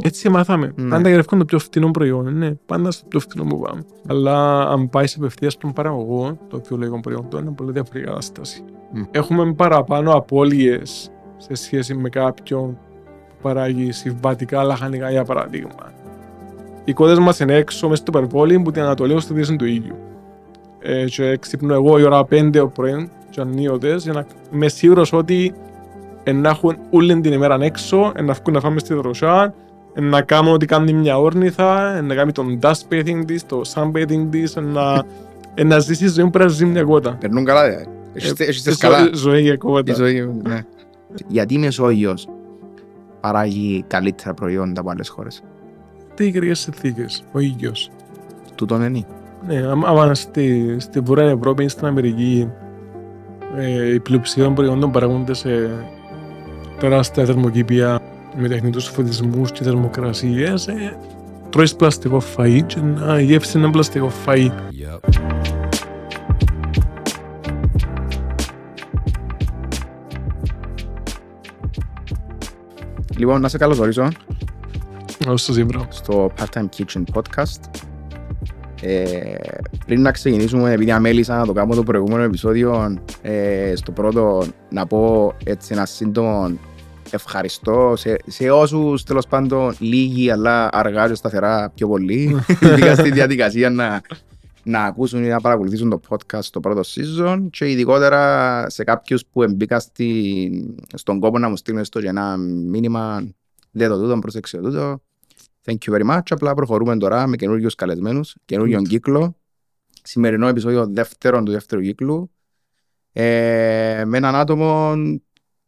Έτσι μάθαμε. Ναι. Πάντα γραφικό το πιο φθηνό προϊόν. Ναι, πάντα στο πιο φθηνό που πάμε. Mm. Αλλά αν πάει σε απευθείας στον παραγωγό, το πιο λίγο προϊόν, είναι πολύ διαφορετική κατάσταση. Mm. Έχουμε παραπάνω απώλειες σε σχέση με κάποιον που παράγει συμβατικά λαχανικά, για παράδειγμα. Οι κότες μας είναι έξω μέσα στο περβόλι που την Ανατολή στο τη Δύση του ήλιου. Ε, και ξυπνώ εγώ η ώρα 5 το πρωί, και για να είμαι σίγουρος ότι να έχουν όλη την ημέρα έξω, να να φάμε στη δροσιά, να κάνω ό,τι κάνει μια όρνηθα, να κάνει τον dust bathing της, το sun bathing της, να, να ζήσει ζωή που πρέπει να ζει μια κότα. Περνούν καλά, δε. Έχεις ε, καλά. Ζωή για κότα. ναι. Γιατί η Μεσόγειος παράγει καλύτερα προϊόντα από άλλες χώρες. Τι ίδιες συνθήκες, ο ίδιος. τον ενή. Ναι, άμα στη, στη Βόρεια Ευρώπη ή στην Αμερική ε, η πλειοψηφία των προϊόντων παραγούνται σε τεράστια θερμοκήπια με τεχνητούς φωτισμούς και θερμοκρασίες ε, τρώεις πλαστικό φαΐ και να γεύσεις ένα πλαστικό φαΐ. Yep. Λοιπόν, να σε καλωσορίζω. Καλώς σας ήμουν. Στο Part Time Kitchen Podcast. Ε, πριν να ξεκινήσουμε, επειδή αμέλησα να το κάνω το προηγούμενο επεισόδιο, ε, στο πρώτο να πω έτσι ένα σύντομο ευχαριστώ σε, σε όσους τέλος πάντων λίγοι αλλά αργά και σταθερά πιο πολύ μπήκαν στη διαδικασία να, να ακούσουν ή να παρακολουθήσουν το podcast το πρώτο season και ειδικότερα σε κάποιους που μπήκαν στον κόπο να μου στείλουν στο ένα μήνυμα δεν το τούτο, προσέξτε το τούτο. Thank you very much. Απλά προχωρούμε τώρα με καινούριους καλεσμένους, καινούριο κύκλο. Σημερινό επεισόδιο δεύτερον του δεύτερου κύκλου. Ε, με έναν άτομο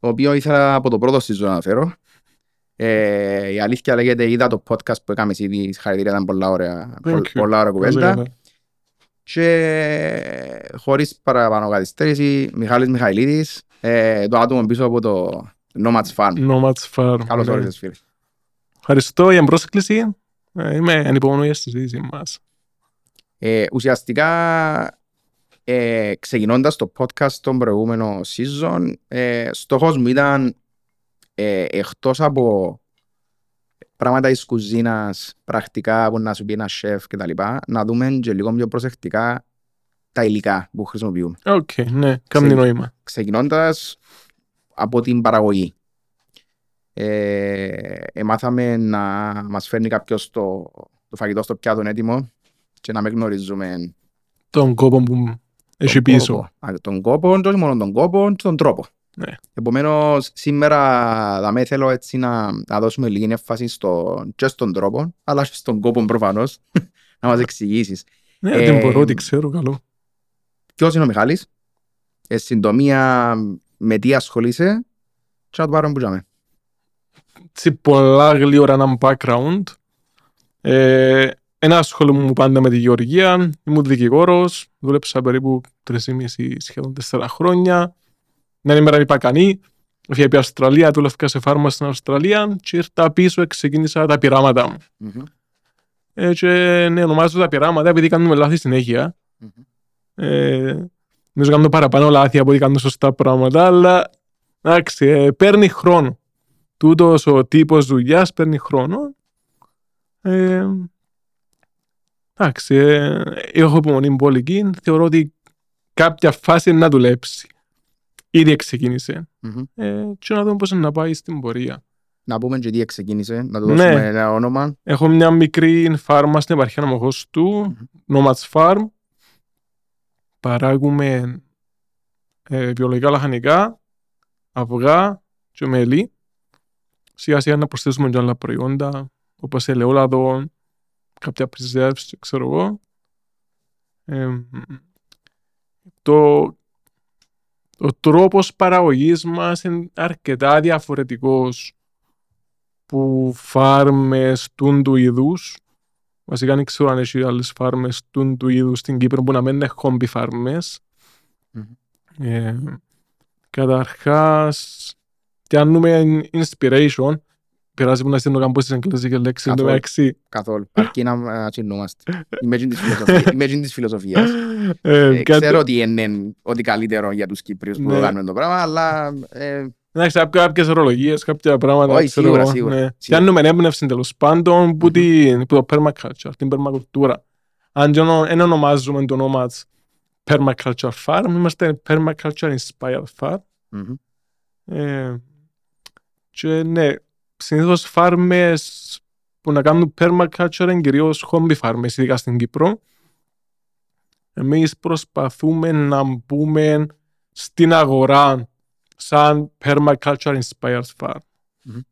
το οποίος ήθελα από το πρώτο σύζυγο να φέρω. Ε, η αλήθεια λέγεται, είδα το podcast που έκαμε ήδη, συγχαρητήρια, ήταν πολλά ωραία, okay. πολλά ωραία κουβέντα. Και χωρίς παραπάνω καθυστέρηση, Μιχάλης Μιχαηλίδης, ε, το άτομο πίσω από το Nomads Farm. Nomads Farm. Καλώς όρισες φίλε. Ευχαριστώ για την πρόσκληση. Ε, είμαι ανυπομονή στη τη μας. Ε, ουσιαστικά ε, ξεκινώντας το podcast τον προηγούμενο season, ε, στόχος μου ήταν ε, εκτός από πράγματα της κουζίνας, πρακτικά που να σου πει ένα σεφ κτλ. Να δούμε και λίγο πιο προσεκτικά τα υλικά που χρησιμοποιούμε. Οκ, ναι, κάνει νόημα. Ξεκινώντας από την παραγωγή. Ε, εμάθαμε να μας φέρνει κάποιος το, το φαγητό στο πιάτο έτοιμο και να με γνωρίζουμε τον κόπο που έχει πίσω. Τον κόπο, όχι μόνο τον κόπο, και τον τρόπο. Ναι. Επομένως, σήμερα με θέλω έτσι να, να δώσουμε λίγη έμφαση στο, και στον τρόπο, αλλά και στον κόπο προφανώς, να μας εξηγήσεις. Ναι, ε, δεν μπορώ, τι ξέρω καλό. Ποιος είναι ο Μιχάλης. ε, συντομία με τι ασχολείσαι, και να το πάρουμε που τζάμε. πολλά γλύωρα ένα background. Ε, ένα ασχολούμαι πάντα με τη γεωργία. Ήμουν δικηγόρος. Δούλεψα περίπου 3,5 σχεδόν 4 χρόνια. Μια ημέρα είπα κανεί. Φύγα από Αυστραλία, δούλευα σε φάρμα στην Αυστραλία και ήρθα πίσω και ξεκίνησα τα πειράματα μου. Mm-hmm. Ε, ναι, ονομάζω τα πειράματα επειδή κάνουμε λάθη συνέχεια. Mm-hmm. Ε, Νομίζω κάνω παραπάνω λάθη από ότι κάνουμε σωστά πράγματα, αλλά εντάξει, ε, παίρνει χρόνο. Τούτος ο τύπος δουλειάς παίρνει χρόνο. Ε, Εντάξει, ε, έχω υπομονή μπόλικη. Θεωρώ ότι κάποια φάση να δουλέψει. Ήδη ξεκίνησε. Ε, και να δούμε πώς να πάει στην πορεία. Να πούμε και τι ξεκίνησε, να του δώσουμε ναι. ένα όνομα. Έχω μια μικρή φάρμα στην επαρχία νομοχώς του, mm-hmm. Nomads Farm. Παράγουμε ε, βιολογικά λαχανικά, αυγά και μέλι. Σιγά σιγά να προσθέσουμε και άλλα προϊόντα, όπως ελαιόλαδο, κάποια απεζιάρευση, ξέρω εγώ. Ε, το, ο τρόπος παραγωγής μας είναι αρκετά διαφορετικός που φάρμες του είδους βασικά δεν ξέρω αν έχει άλλες φάρμες του είδους στην Κύπρο που να μην είναι χόμπι φάρμες mm-hmm. ε, καταρχάς πιάνουμε inspiration Πειράζει που να στείλω κάπου στις εγκλήσεις λέξεις εν τω Καθόλου. Αρκεί να τσινούμαστε. Imagine της φιλοσοφίας. Ε, ε, ε, ξέρω ότι είναι ότι καλύτερο για τους Κύπριους που ναι. κάνουμε το πράγμα, αλλά... Εντάξει, κάποιες ορολογίες, κάποια πράγματα. Όχι, σίγουρα, σίγουρα. Κάνουμε ναι. έμπνευση τέλος πάντων που το permaculture, την permaculture. Αν δεν ονομάζουμε το όνομα permaculture farm, είμαστε permaculture inspired farm. Και ναι, συνήθως φάρμες που να κάνουν permaculture είναι κυρίως χόμπι φάρμες, ειδικά στην Κύπρο. Εμείς προσπαθούμε να μπούμε στην αγορά σαν permaculture inspired farm. Mm-hmm.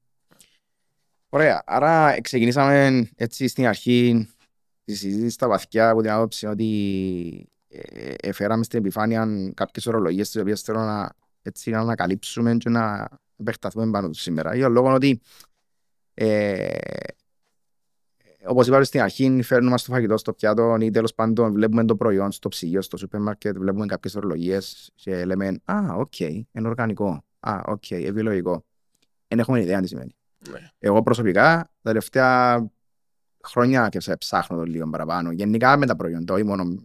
Ωραία. Άρα ξεκινήσαμε έτσι στην αρχή τη συζήτηση στα βαθιά από την άποψη ότι ε, ε, έφεραμε στην επιφάνεια κάποιες ορολογίες τις οποίες θέλω να, έτσι, να ανακαλύψουμε και να επεκταθούμε πάνω τους σήμερα. Για λόγω ότι, ε, όπως είπαμε στην αρχή, φέρνουμε στο φαγητό στο πιάτο ή τέλος πάντων βλέπουμε το προϊόν στο ψυγείο, στο σούπερ μάρκετ, βλέπουμε κάποιες ορολογίες και λέμε Α, οκ, okay, είναι οργανικό. Α, οκ, okay, ευηλογικό. Δεν έχουμε ιδέα τι σημαίνει. Yeah. Ναι. Εγώ προσωπικά τα τελευταία χρόνια και σε ψάχνω το λίγο παραπάνω. Γενικά με τα προϊόντα, όχι μόνο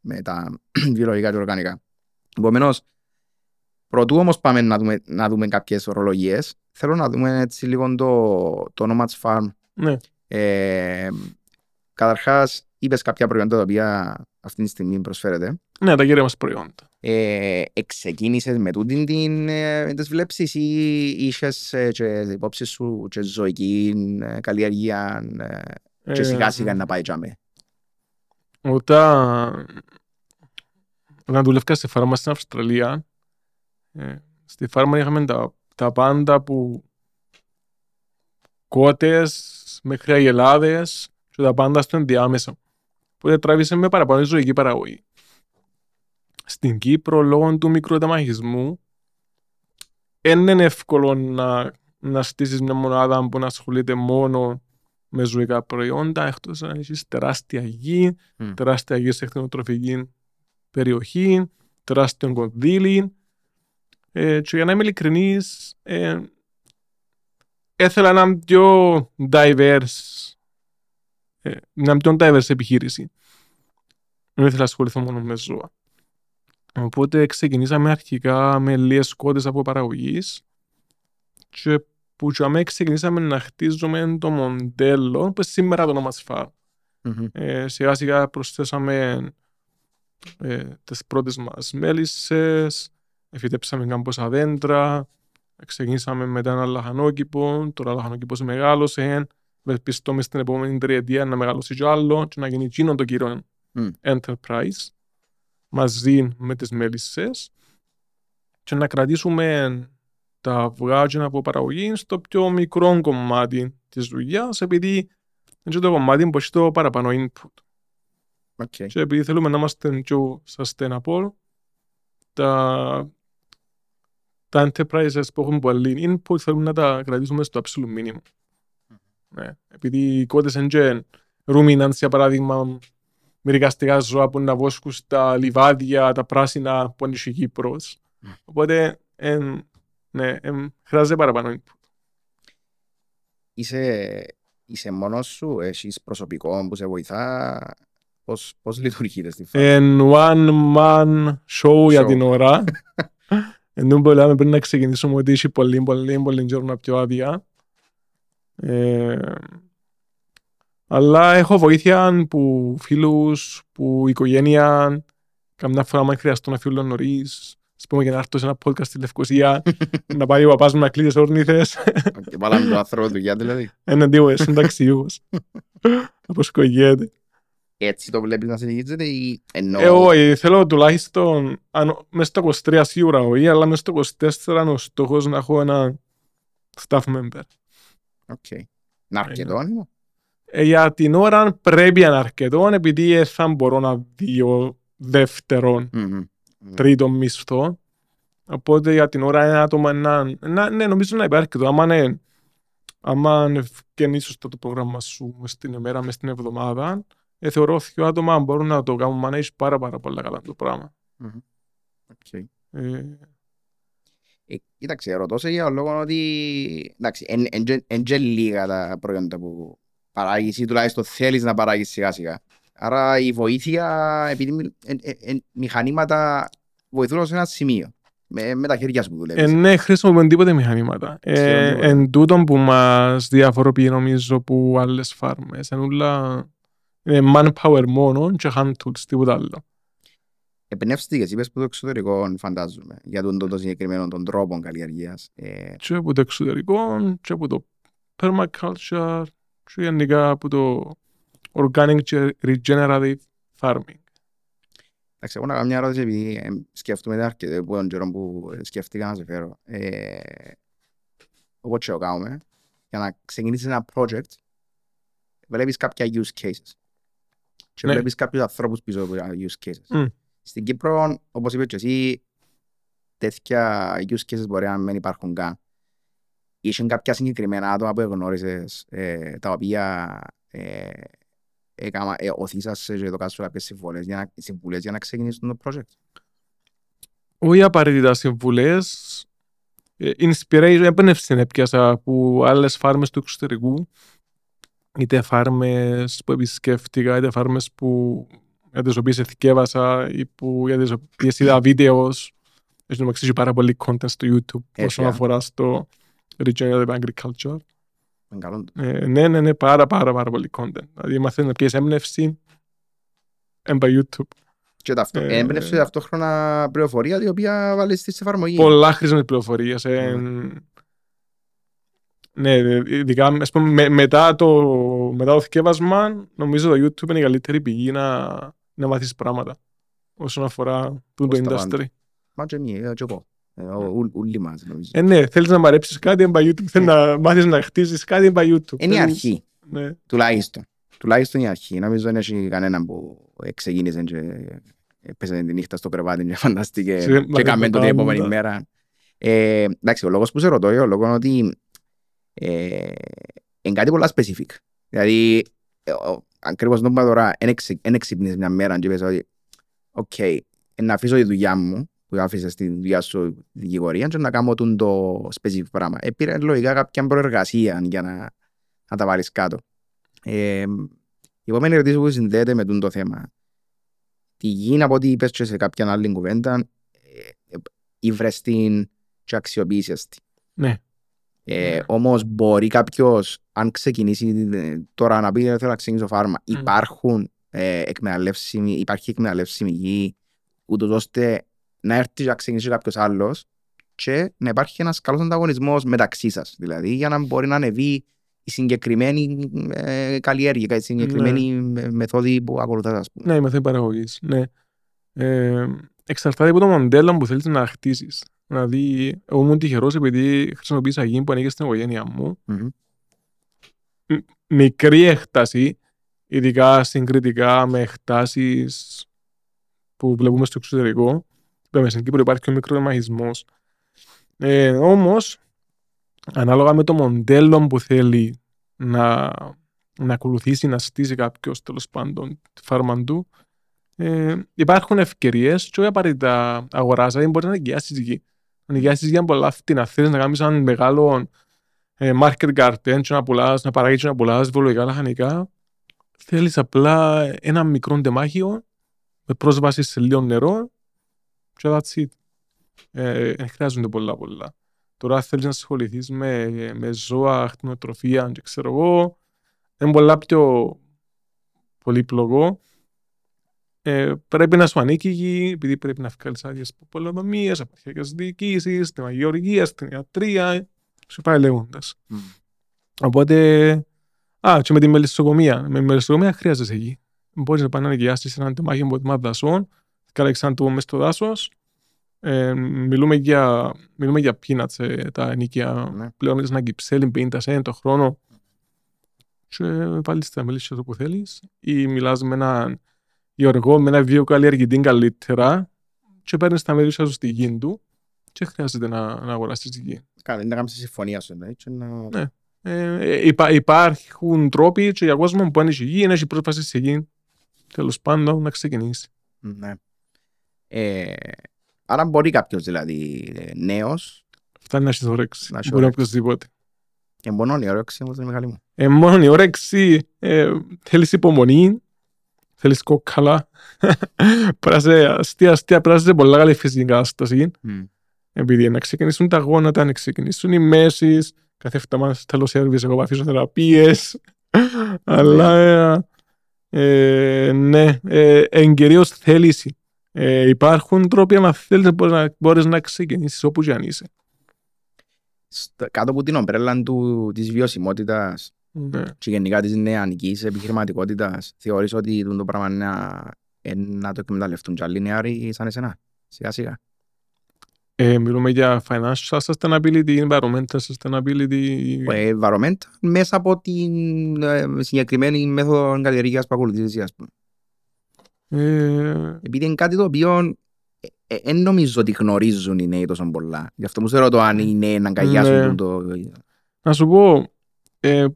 με τα βιολογικά και οργανικά. Επομένως, Πρωτού όμως πάμε να δούμε, να δούμε κάποιες ορολογίες, θέλω να δούμε έτσι λίγο το, το όνομα της Farm. Ναι. Ε, Καταρχάς, είπες κάποια προϊόντα τα οποία αυτή τη στιγμή προσφέρετε. Ναι, τα κύρια μας προϊόντα. Ε, Εξεκίνησες με τούτη την ε, τις βλέψεις ή είχες ε, και υπόψη σου και ζωική ε, ε, και ε, σιγά σιγά ναι. να πάει τζάμε. Όταν, όταν δουλεύκας σε φάρμα στην Αυστραλία, ε, στη φάρμα είχαμε τα, πάντα που κότες μέχρι αγελάδες και τα πάντα στο ενδιάμεσο. Οπότε τράβησε με παραπάνω ζωική παραγωγή. Στην Κύπρο, λόγω του μικροταμαχισμού, δεν είναι εύκολο να, να στήσεις μια μονάδα που να ασχολείται μόνο με ζωικά προϊόντα, εκτός αν έχεις τεράστια γη, mm. τεράστια γη σε εκτενοτροφική περιοχή, τεράστιο κονδύλι, ε, και για να είμαι ειλικρινής, ήθελα έθελα να είμαι πιο diverse, ε, να πιο diverse επιχείρηση. Δεν ήθελα να ασχοληθώ μόνο με ζώα. Οπότε ξεκινήσαμε αρχικά με λίγες κότες από παραγωγή. και που και ξεκινήσαμε να χτίζουμε το μοντέλο που σήμερα το όνομας σφά. Mm-hmm. Ε, σιγά σιγά προσθέσαμε ε, τις πρώτες μας μέλισσες, Εφητέψαμε κάμποσα δέντρα, ξεκινήσαμε μετά ένα λαχανόκηπο, τώρα ο λαχανόκηπος μεγάλωσε, ευελπιστούμε στην επόμενη τριετία να μεγαλώσει κι άλλο και να γίνει εκείνο το κύριο mm. enterprise μαζί με τις μέλισσες και να κρατήσουμε τα βγάτια από παραγωγή στο πιο μικρό κομμάτι της δουλειάς, επειδή είναι το κομμάτι που έχει το παραπάνω input. Okay. Και επειδή θέλουμε να είμαστε πιο sustainable, τα τα enterprises που έχουν πολύ input θέλουν να τα κρατήσουμε στο absolute minimum. Mm. Ναι. Επειδή οι κότες engine, ruminants για παράδειγμα, στιγά ζώα που να βόσκουν στα λιβάδια, τα πράσινα που είναι η Κύπρος. Mm. Οπότε εν, ναι, εν, χρειάζεται παραπάνω input. Είσαι, είσαι μόνος σου, έχεις προσωπικό που σε βοηθά, πώς, πώς λειτουργείτε στη φάση. Εν one man show, show. για την ώρα. Εν τούμπο λέμε πριν να ξεκινήσουμε ότι είσαι πολύ, πολύ, πολύ να πιο άδεια. Ε, αλλά έχω βοήθεια που φίλους, που οικογένεια. Καμιά φορά, αν χρειαστώ να φύγω νωρίς, ας πούμε, για να έρθω σε ένα podcast στη Λευκοσία, να πάει ο παπάς μου να κλείσει όρνηθες. Και με το άνθρωπο του Γιάννη, δηλαδή. Έναν δύο εσύ, εντάξει, Όπω κογιέται έτσι το βλέπεις να συνεχίζεται ή εννοώ... Ε, όχι, θέλω τουλάχιστον αν, μέσα στο 23 σίγουρα όχι, αλλά μέσα στο 24 ο στόχος να έχω ένα staff member. Οκ. Okay. Να ε, ναι. αρκετό Ε, για την ώρα πρέπει να αρκετό, επειδή ε, θα μπορώ να δύο δεύτερον, mm-hmm. τρίτον μισθό. Οπότε για την ώρα ένα άτομο, να, να, ναι, νομίζω να υπάρχει το. Άμα ναι, άμα ναι, σωστά το πρόγραμμα σου στην ημέρα, μες στην εβδομάδα, ε, θεωρώ ότι άτομα μπορούν να το κάνουν είσαι πάρα, πάρα πολύ καλά το πραγμα mm-hmm. Ε, ε, κοίταξε, ρωτώ σε για τον λόγο ότι εντάξει, εν, εν, λίγα τα προϊόντα που παράγεις ή τουλάχιστον θέλεις να παράγεις σιγά σιγά. Άρα η βοήθεια, επειδή μηχανήματα βοηθούν σε ένα σημείο. Με, με τα χέρια σου που δουλεύεις. Ε, ναι, χρησιμοποιούν τίποτε μηχανήματα. Ε, εν τούτον που μας διαφοροποιεί νομίζω που άλλες φάρμες. Εν ούλα ε, manpower μόνο και hand tools, τίποτα άλλο. Επενεύστηκες, είπες που το εξωτερικό φαντάζομαι, για τον, τον, συγκεκριμένο των τρόπων καλλιεργίας. Ε. Και από το εξωτερικό, και από το permaculture, και γενικά από το organic και regenerative farming. Εντάξει, εγώ να κάνω μια ερώτηση επειδή ε, σκέφτομαι σκέφτομαι αρκετά από τον καιρό που σκέφτηκα να σε φέρω. Ε, Οπότε το κάνουμε, για να ξεκινήσεις ένα project, βλέπεις κάποια use cases και ναι. βλέπεις κάποιους ανθρώπους πίσω από use cases. Mm. Στην Κύπρο, όπως είπες και εσύ, τέτοια use cases μπορεί να μην υπάρχουν καν. Ήσουν κάποια συγκεκριμένα άτομα που γνώρισες, ε, τα οποία ε, έκαμα, ε, οθήσασες και το κάτω κάποιες συμβουλές για, να, συμβουλές για να ξεκινήσουν το project. Όχι απαραίτητα συμβουλές. Ε, inspiration, την έπιασα από άλλες φάρμες του εξωτερικού είτε φάρμε που επισκέφτηκα, είτε φάρμε που, για τις οποίες εθικεύασα ή που, για τις οποίες είδα βίντεο. Έχει να εξήγει πάρα πολύ content στο YouTube Έχει, όσον yeah. αφορά στο regenerative agriculture. Ε, ναι, ναι, ναι, πάρα πάρα πάρα πολύ content. Δηλαδή μαθαίνεις να έμπνευση έμπα YouTube. Και ταυτό, ε, έμπνευση ταυτόχρονα πληροφορία η οποία βάλεις στις εφαρμογή. Πολλά χρήσιμες πληροφορίες. Ε, mm. Ναι, ναι, ειδικά μετά, το, μετά το θκεύασμα, νομίζω το YouTube είναι η καλύτερη πηγή να, να μάθεις πράγματα όσον αφορά το, industry. Μα και μία, ε, και εγώ. Όλοι ε, ναι. μας νομίζω. Ε, ναι, θέλεις να μαρέψεις κάτι, από YouTube. Θέλεις ναι. να μάθεις να χτίζεις κάτι, από YouTube. Είναι η αρχή, ναι. τουλάχιστον. Τουλάχιστον η αρχή. Νομίζω δεν έχει κανέναν που ξεκίνησε και έπαιζε τη νύχτα στο κρεβάτι και φανταστήκε και κάμε την επόμενη μέρα. Ε, εντάξει, ο λόγος που σε ρωτώ, ο λόγος είναι ότι είναι κάτι πολλά specific. Δηλαδή, ε, ακριβώς νόμπα τώρα, δεν εξυπνείς μια μέρα και πες ότι «Οκ, ε, να αφήσω τη δουλειά μου, που άφησες τη δουλειά σου δικηγορία και να κάνω το specific πράγμα». Επήρε λογικά κάποια προεργασία για να, να τα βάλεις κάτω. Ε, η επόμενη ερωτήση που συνδέεται με το θέμα. Τι γίνει από ό,τι είπες και σε κάποια άλλη κουβέντα, ε, ε, ε, ε, ε, ε, ε, ε, ε, ε, ε, ε, ναι. Όμως μπορεί κάποιος, αν ξεκινήσει ε, τώρα να πει: ότι «Ε, θέλω να ξεκινήσω φάρμα, υπάρχουν ε, υπάρχει εκμεταλλεύσιμη γη, ούτως ώστε να έρθει να ξεκινήσει κάποιος άλλος και να υπάρχει ένας καλός ανταγωνισμός μεταξύ σας. Δηλαδή, για να μπορεί να ανεβεί η συγκεκριμένη ε, καλλιέργεια, η συγκεκριμένη ναι. μεθόδη που ακολουθάς, ας πούμε. Ναι, η μεθόδη παραγωγής. Ναι. Ε, εξαρτάται από το μοντέλο που θέλεις να χτίσεις. Δηλαδή, εγώ ήμουν τυχερός επειδή χρησιμοποίησα γη που ανήκε στην οικογένειά μου. Mm-hmm. Μικρή έκταση, ειδικά συγκριτικά με εκτάσεις που βλέπουμε στο εξωτερικό. Βέβαια, στην Κύπρο υπάρχει και ο μικρομαχισμός. Ε, Όμως, ανάλογα με το μοντέλο που θέλει να, να ακολουθήσει, να στήσει κάποιος τέλος πάντων τη φάρμα του, ε, υπάρχουν ευκαιρίες και όχι απαραίτητα αγοράζει, δεν δηλαδή, μπορείς να εγγυάσει γη να νοικιάσεις για πολλά φτηνά. Θέλεις να κάνεις ένα μεγάλο ε, market garden και να πουλάς, να παράγεις και να πουλάς βιολογικά λαχανικά. Θέλεις απλά ένα μικρό τεμάχιο με πρόσβαση σε λίγο νερό και that's it. Ε, χρειάζονται πολλά πολλά. Τώρα θέλεις να ασχοληθείς με, με ζώα, χτινοτροφία και ξέρω εγώ. Είναι πολλά πιο πολύπλοκο ε, πρέπει να σου ανήκει η γη, επειδή πρέπει να βγάλεις άδειες πολεοδομίε, απαρχιακές διοικήσεις, τη μαγειοργία, την ιατρία, σου πάει λέγοντας. Mm. Οπότε, α, και με τη μελισσοκομεία. Με τη μελισσοκομεία χρειάζεσαι γη. Μπορείς να πάει να νοικιάσει έναν τη μάδα δασών, καλά ξανά το μέσα στο δάσος. Ε, μιλούμε για, μιλούμε για peanuts, ε, τα νίκια. Mm. Πλέον μιλήσει να κυψέλει 50 ένα το χρόνο. Και πάλι τα μελίσια το θέλεις. Ή μιλάς με έναν Γιώργο, με ένα βίο καλλιεργητή καλύτερα και παίρνεις τα μέρη σου στη γη του και χρειάζεται να, να αγοράσεις τη γη. Καλή, να κάνεις συμφωνία σου, ναι. Και να... Ναι. Ε, ε, υπά, υπάρχουν τρόποι και για κόσμο που αν έχει γη, να έχει πρόσβαση στη γη. Τέλος πάντων, να ξεκινήσει. Ναι. Ε, άρα μπορεί κάποιος δηλαδή νέος. Φτάνει να έχει όρεξη. Να μπορεί οποιοδήποτε. Ε, μόνο η όρεξη όμως είναι μεγάλη μου. Ε, μόνο η όρεξη. Ε, Θέλεις υπομονή θέλεις κόκκαλα. Αστεία, αστεία, πράσε πολλά καλή φυσική κατάσταση. Επειδή να ξεκινήσουν τα γόνατα, να ξεκινήσουν οι μέσεις, κάθε φταμά θέλω σερβις, εγώ παθήσω θεραπείες. Ναι. Αλλά ε, ε, ναι, ε, κυρίως θέληση. υπάρχουν τρόποι, αν θέλεις, μπορείς να ξεκινήσεις όπου και αν είσαι. Κάτω από την ομπρέλα της βιωσιμότητας, ναι. και γενικά της νεανικής επιχειρηματικότητας, θεωρείς ότι το πράγμα είναι να το εκμεταλλευτούν και άλλοι νεάροι σαν εσένα, σιγά σιγά. Ε, μιλούμε για financial sustainability, environmental sustainability. Ε, Environment, μέσα από την ε, συγκεκριμένη μέθοδο καλλιεργία που ακολουθήσει, ας πούμε. Ε... Επειδή είναι κάτι το οποίο δεν ε, ε, νομίζω ότι γνωρίζουν οι νέοι τόσο πολλά. Γι' αυτό μου σε ρωτώ αν οι να αγκαλιάσουν ναι. το. Να σου πω, ε,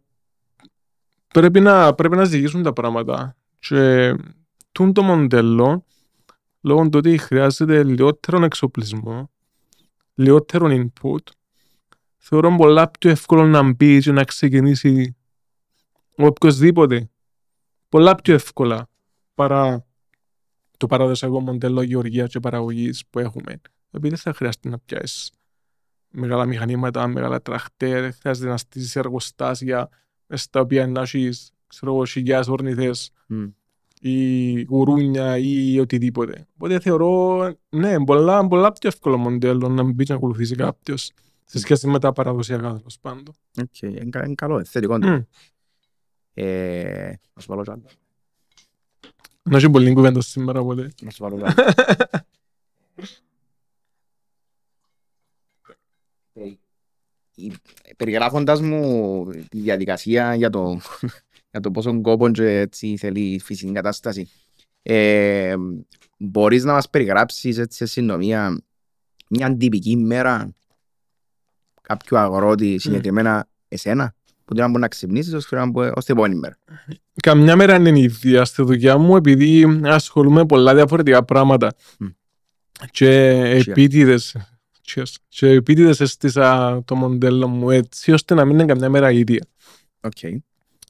πρέπει να, πρέπει να ζυγίσουν τα πράγματα. Και τούν το μοντέλο, λόγω του ότι χρειάζεται λιγότερο εξοπλισμό, λιγότερο input, θεωρώ πολλά πιο εύκολο να μπει και να ξεκινήσει οποιοδήποτε. Πολλά πιο εύκολα παρά το παράδοσιακό μοντέλο γεωργίας και παραγωγής που έχουμε. Επειδή θα χρειαστεί να πιάσεις μεγάλα μηχανήματα, μεγάλα τραχτέρ, χρειάζεται να στήσεις εργοστάσια, στα οποία να έχεις, ξέρω, χιλιάς όρνηθες ή γουρούνια ή οτιδήποτε. Οπότε θεωρώ, ναι, πολλά, πολλά πιο εύκολο μοντέλο να μπει να ακολουθήσει κάποιος σε σχέση με τα παραδοσιακά τέλος πάντων. Οκ, είναι καλό, είναι θετικό. Mm. Ε, να σου βάλω κάτι Να έχει πολύ κουβέντα σήμερα, οπότε. Να σου βάλω κάτι περιγράφοντας μου τη διαδικασία για το, για το πόσο κόπο έτσι θέλει η φυσική κατάσταση, ε, μπορείς να μας περιγράψεις έτσι σε συντομία μια τυπική μέρα κάποιου αγρότη συγκεκριμένα εσένα που δεν μπορεί να ξυπνήσεις ώστε να μπορεί την επόμενη μέρα. Καμιά μέρα είναι η ίδια στη δουλειά μου επειδή ασχολούμαι πολλά διαφορετικά πράγματα. Και επίτηδε τέτοιος και επίτηδες έστησα το μοντέλο μου έτσι ώστε να μην είναι καμιά μέρα ίδια. Okay.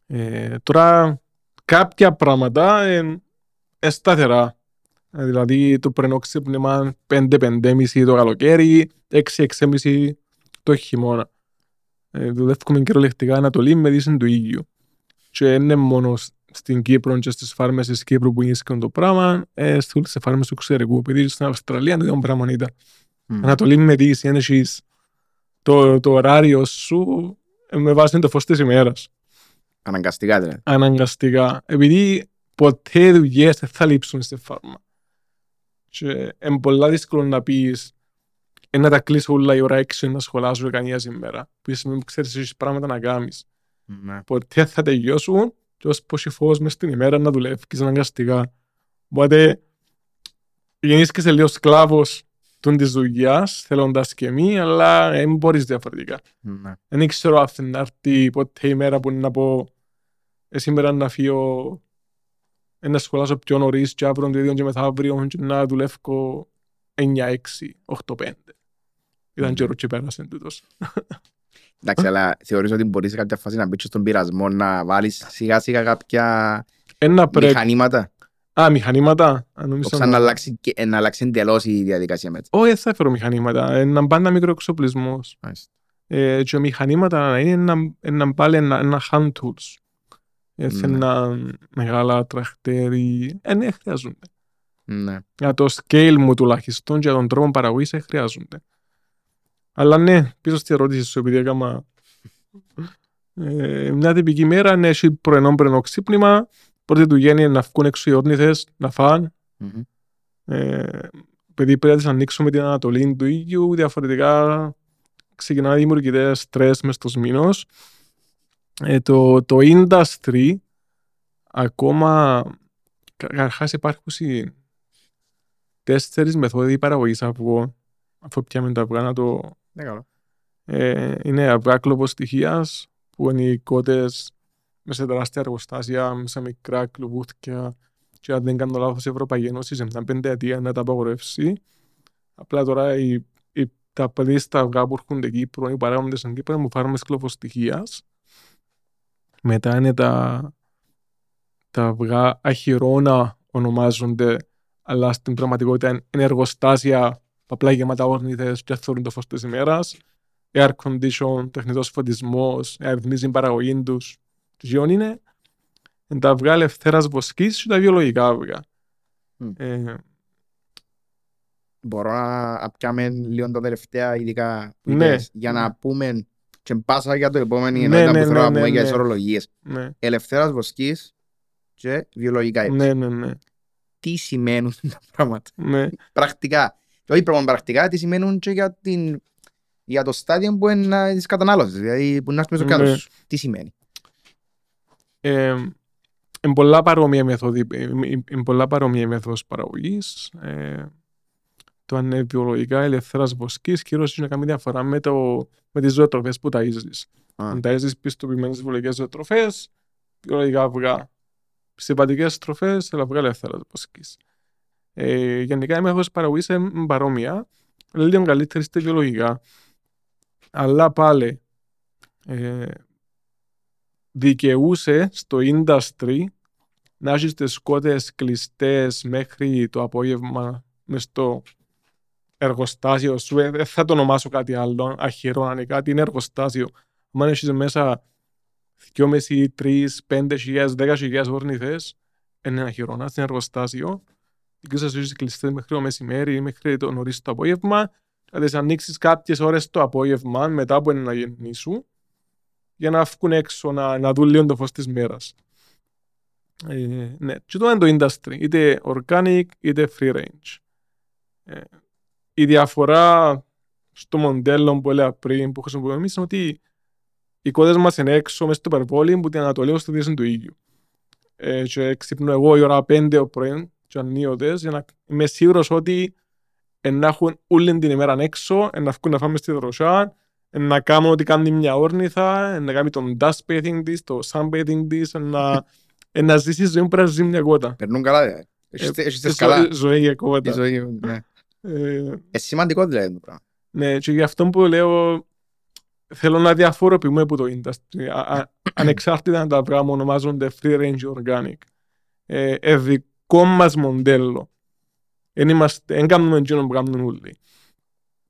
Ε, τώρα κάποια πράγματα είναι σταθερά. Ε, δηλαδή το πρωινό ξύπνημα 5-5,5 το καλοκαίρι, 6-6,5 το χειμώνα. Ε, δουλεύουμε κυριολεκτικά Ανατολή με δύση του ίδιου. Και είναι μόνο στην Κύπρο και στις φάρμες της Κύπρου που είναι το πράγμα, ε, σε φάρμες του εξωτερικού, επειδή στην Αυστραλία δεν ήταν πράγμα ήταν. Mm. Ανατολή με διοίκηση, αν έχει το, το ωράριο σου ε, με βάση το φως της ημέρας. Αναγκαστικά δηλαδή. Αναγκαστικά. Επειδή ποτέ δουλειές δεν θα λείψουν στη φάρμα. Και είναι πολύ δύσκολο να πεις «Ε, να τα κλείσω όλα η ώρα έξω να σχολάζω κανένα σήμερα. Που σημαίνει ξέρει ότι πράγματα να κάνεις. Ναι. Ποτέ θα τελειώσουν και ως πω φω μέσα στην ημέρα να δουλεύεις αναγκαστικά. Οπότε σε λίγο σκλάβος τούν της δουλειάς, θέλοντας και εμείς, αλλά δεν ε, μπορείς διαφορετικά. Δεν ναι. ξέρω αν να έρθει ποτέ η μέρα που είναι να πω «Ε, σήμερα να φύγω ε, να σχολάσω πιο νωρίς και αύριο το ίδιο και μεθαύριο και να δουλεύω 9-6-8-5. Ήταν καιρός και πέρασε τούτος. Εντάξει, αλλά θεωρείς ότι μπορείς σε κάποια φάση να μπεις στον πειρασμό, να βάλεις σιγά σιγά κάποια μηχανήματα. Α, μηχανήματα. νομίζω. αλλάξει εντελώ η διαδικασία μετά. Όχι, δεν θα έφερω μηχανήματα. Ε, ένα πάντα μικρό εξοπλισμό. Ε, και μηχανήματα να είναι έναν πάλι ένα hand tools. Έτσι, ναι. ένα μεγάλα τραχτέρι. Ε, ναι, χρειάζονται. Ναι. Για το scale μου τουλάχιστον και για τον τρόπο παραγωγής ε, χρειάζονται. Αλλά ναι, πίσω στη ερώτηση σου, επειδή έκανα. Ε, μια τυπική μέρα, ναι, έχει πρωινό πρωινό ξύπνημα, πρώτη του γέννη να βγουν έξω οι όρνηθες, να φαν. Mm-hmm. Ε, παιδί πρέπει να τις ανοίξουμε την ανατολή του ήλιου. διαφορετικά ξεκινά να δημιουργείται στρες μες στο σμήνος. Ε, το, το industry ακόμα Καταρχάς υπάρχουν τέσσερις μεθόδοι παραγωγής αυγό αφού πιάμε τα αυγά να το... Ναι, ε, είναι αυγά κλώπος που είναι οι κότες μέσα σε τεράστια εργοστάσια, μέσα σε μικρά κλουβούθκια και αν δεν κάνω λάθος η Ευρωπαϊκή Ένωση σε πέντε αιτία να τα απαγορεύσει. Απλά τώρα οι, οι, τα πλήστα αυγά που έρχονται εκεί, Κύπρο, οι παράγοντες στην Κύπρο μου φάρουν μες κλωβοστοιχείας. Μετά είναι τα, τα αυγά αχυρώνα ονομάζονται, αλλά στην πραγματικότητα είναι εργοστάσια απλά γεμάτα όρνηθες και θεωρούν το φως της ημέρας. Air condition, τεχνητός φωτισμός, αριθμίζει την παραγωγή τους Γιον είναι τα αυγά ελευθέρα βοσκής και τα βιολογικά αυγά. Mm. Ε, Μπορώ να πιάμε λίγο τα τελευταία ειδικά που ναι. είπες, για ναι. να πούμε και πάσα για το επόμενο ναι, ενότητα ναι, που ναι, θέλω να ναι, πούμε για τις ορολογίες. Ελευθέρας βοσκής και βιολογικά ύψη. Τι σημαίνουν τα πράγματα. Πρακτικά. Και όχι πράγμα πρακτικά, τι σημαίνουν και για, την, για το στάδιο που είναι της κατανάλωσης, δηλαδή που να έρθουμε στο κάτω σου. Τι σημαίνει. Είναι πολλά παρόμοια η ε, ε, ε, παραγωγή. παραγωγής. το αν είναι βιολογικά ελευθέρα βοσκή, κυρίω έχει να κάνει διαφορά με, το, με τις ζωοτροφές που ταζει. Αν ταζει πιστοποιημένες βιολογικές ζωοτροφές, βιολογικά αυγά. συμπαντικές τροφές, αλλά αυγά ελεύθερα βοσκή. γενικά η μέθοδος παραγωγής είναι παρόμοια, λίγο καλύτερη στα βιολογικά. Αλλά πάλι ε, δικαιούσε στο industry να έχει τι κότες κλειστές μέχρι το απόγευμα μες στο εργοστάσιο σου. Δεν ε, θα το ονομάσω κάτι άλλο, αχυρό αν είναι κάτι, είναι εργοστάσιο. Αν έχεις μέσα 2,5, 3, δέκα χιλιάδες όρνηθες, είναι ένα χειρονά, είναι εργοστάσιο. Και σα ζωή κλειστές μέχρι το μεσημέρι ή μέχρι το νωρίς το απόγευμα. Θα τις ανοίξεις κάποιες ώρες το απόγευμα μετά από ένα γεννή σου για να βγουν έξω, να, να δουν λίγο το φως της μέρας. Ε, ναι, και το είναι το industry, είτε organic είτε free range. Ε, η διαφορά στο μοντέλο που έλεγα πριν που χρησιμοποιούμε εμείς είναι ότι οι κόδες μας είναι έξω μέσα στο περβόλι που την Ανατολή στο είναι του ίδιου. Ε, και ξυπνώ εγώ η ώρα 5 το πρωί και ανοίγω για να είμαι σίγουρος ότι να έχουν όλη την ημέρα έξω, να βγουν να φάμε στη δροσιά, να κάνω ότι κάνει μια όρνηθα, να κάνει τον dust bathing της, το sun bathing της, να, να ζήσει ζωή μου πρέπει να ζει μια κότα. Περνούν καλά, ε. Ε, έχεις καλά. Ζωή για κότα. ναι. Είναι ε, σημαντικό δηλαδή το πράγμα. Ναι, και γι' αυτό που λέω θέλω να διαφοροποιούμε από το industry. Ανεξάρτητα αν τα πράγματα ονομάζονται free range organic. Ε, δικό μας μοντέλο. Δεν κάνουμε εκείνο που κάνουμε όλοι.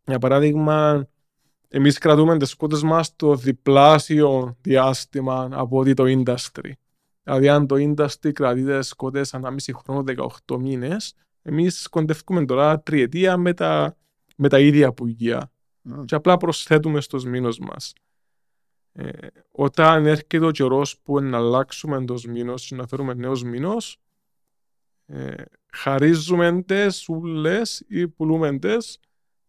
Για παράδειγμα, εμείς κρατούμε τις κότες μας το διπλάσιο διάστημα από ότι το industry. Δηλαδή αν το industry κρατεί τις κότες ανάμιση χρόνο 18 μήνες, εμείς κοντεύουμε τώρα τριετία με τα, ίδια πουγιά. Και απλά προσθέτουμε στους μήνους μας. Ε, όταν έρχεται ο καιρός που να αλλάξουμε εντό μήνο και να φέρουμε νέο μήνο, ε, χαρίζουμε τι ούλε ή πουλούμε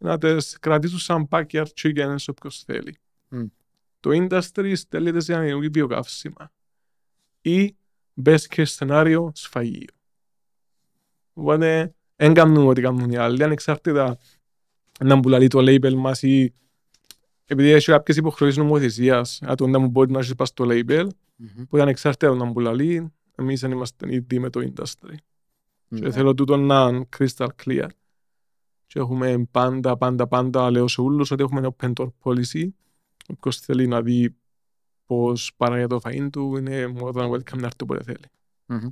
να τις κρατήσουν σαν backyard chickens όποιος θέλει. Mm. Το industry στέλνεται σε ανεργή βιοκαύσιμα ή best case scenario σφαγείο. Οπότε δεν κάνουν ό,τι κάνουν οι άλλοι, ανεξάρτητα να μπουλαλεί το label μας ή επειδή έχει κάποιες υποχρεώσεις νομοθεσίας, άτομα να μου μπορεί να έχει πάει στο label, mm-hmm. που ήταν εξαρτήτως να μπουλαλεί, εμείς δεν είμαστε ήδη με το industry. Mm-hmm. Και θέλω τούτο να είναι crystal clear και έχουμε πάντα, πάντα, πάντα, λέω σε όλους ότι έχουμε ένα open door policy. Όποιος θέλει να δει πώς παράγει το φαΐν του, είναι more than welcome να έρθει όποτε θέλει. Mm-hmm.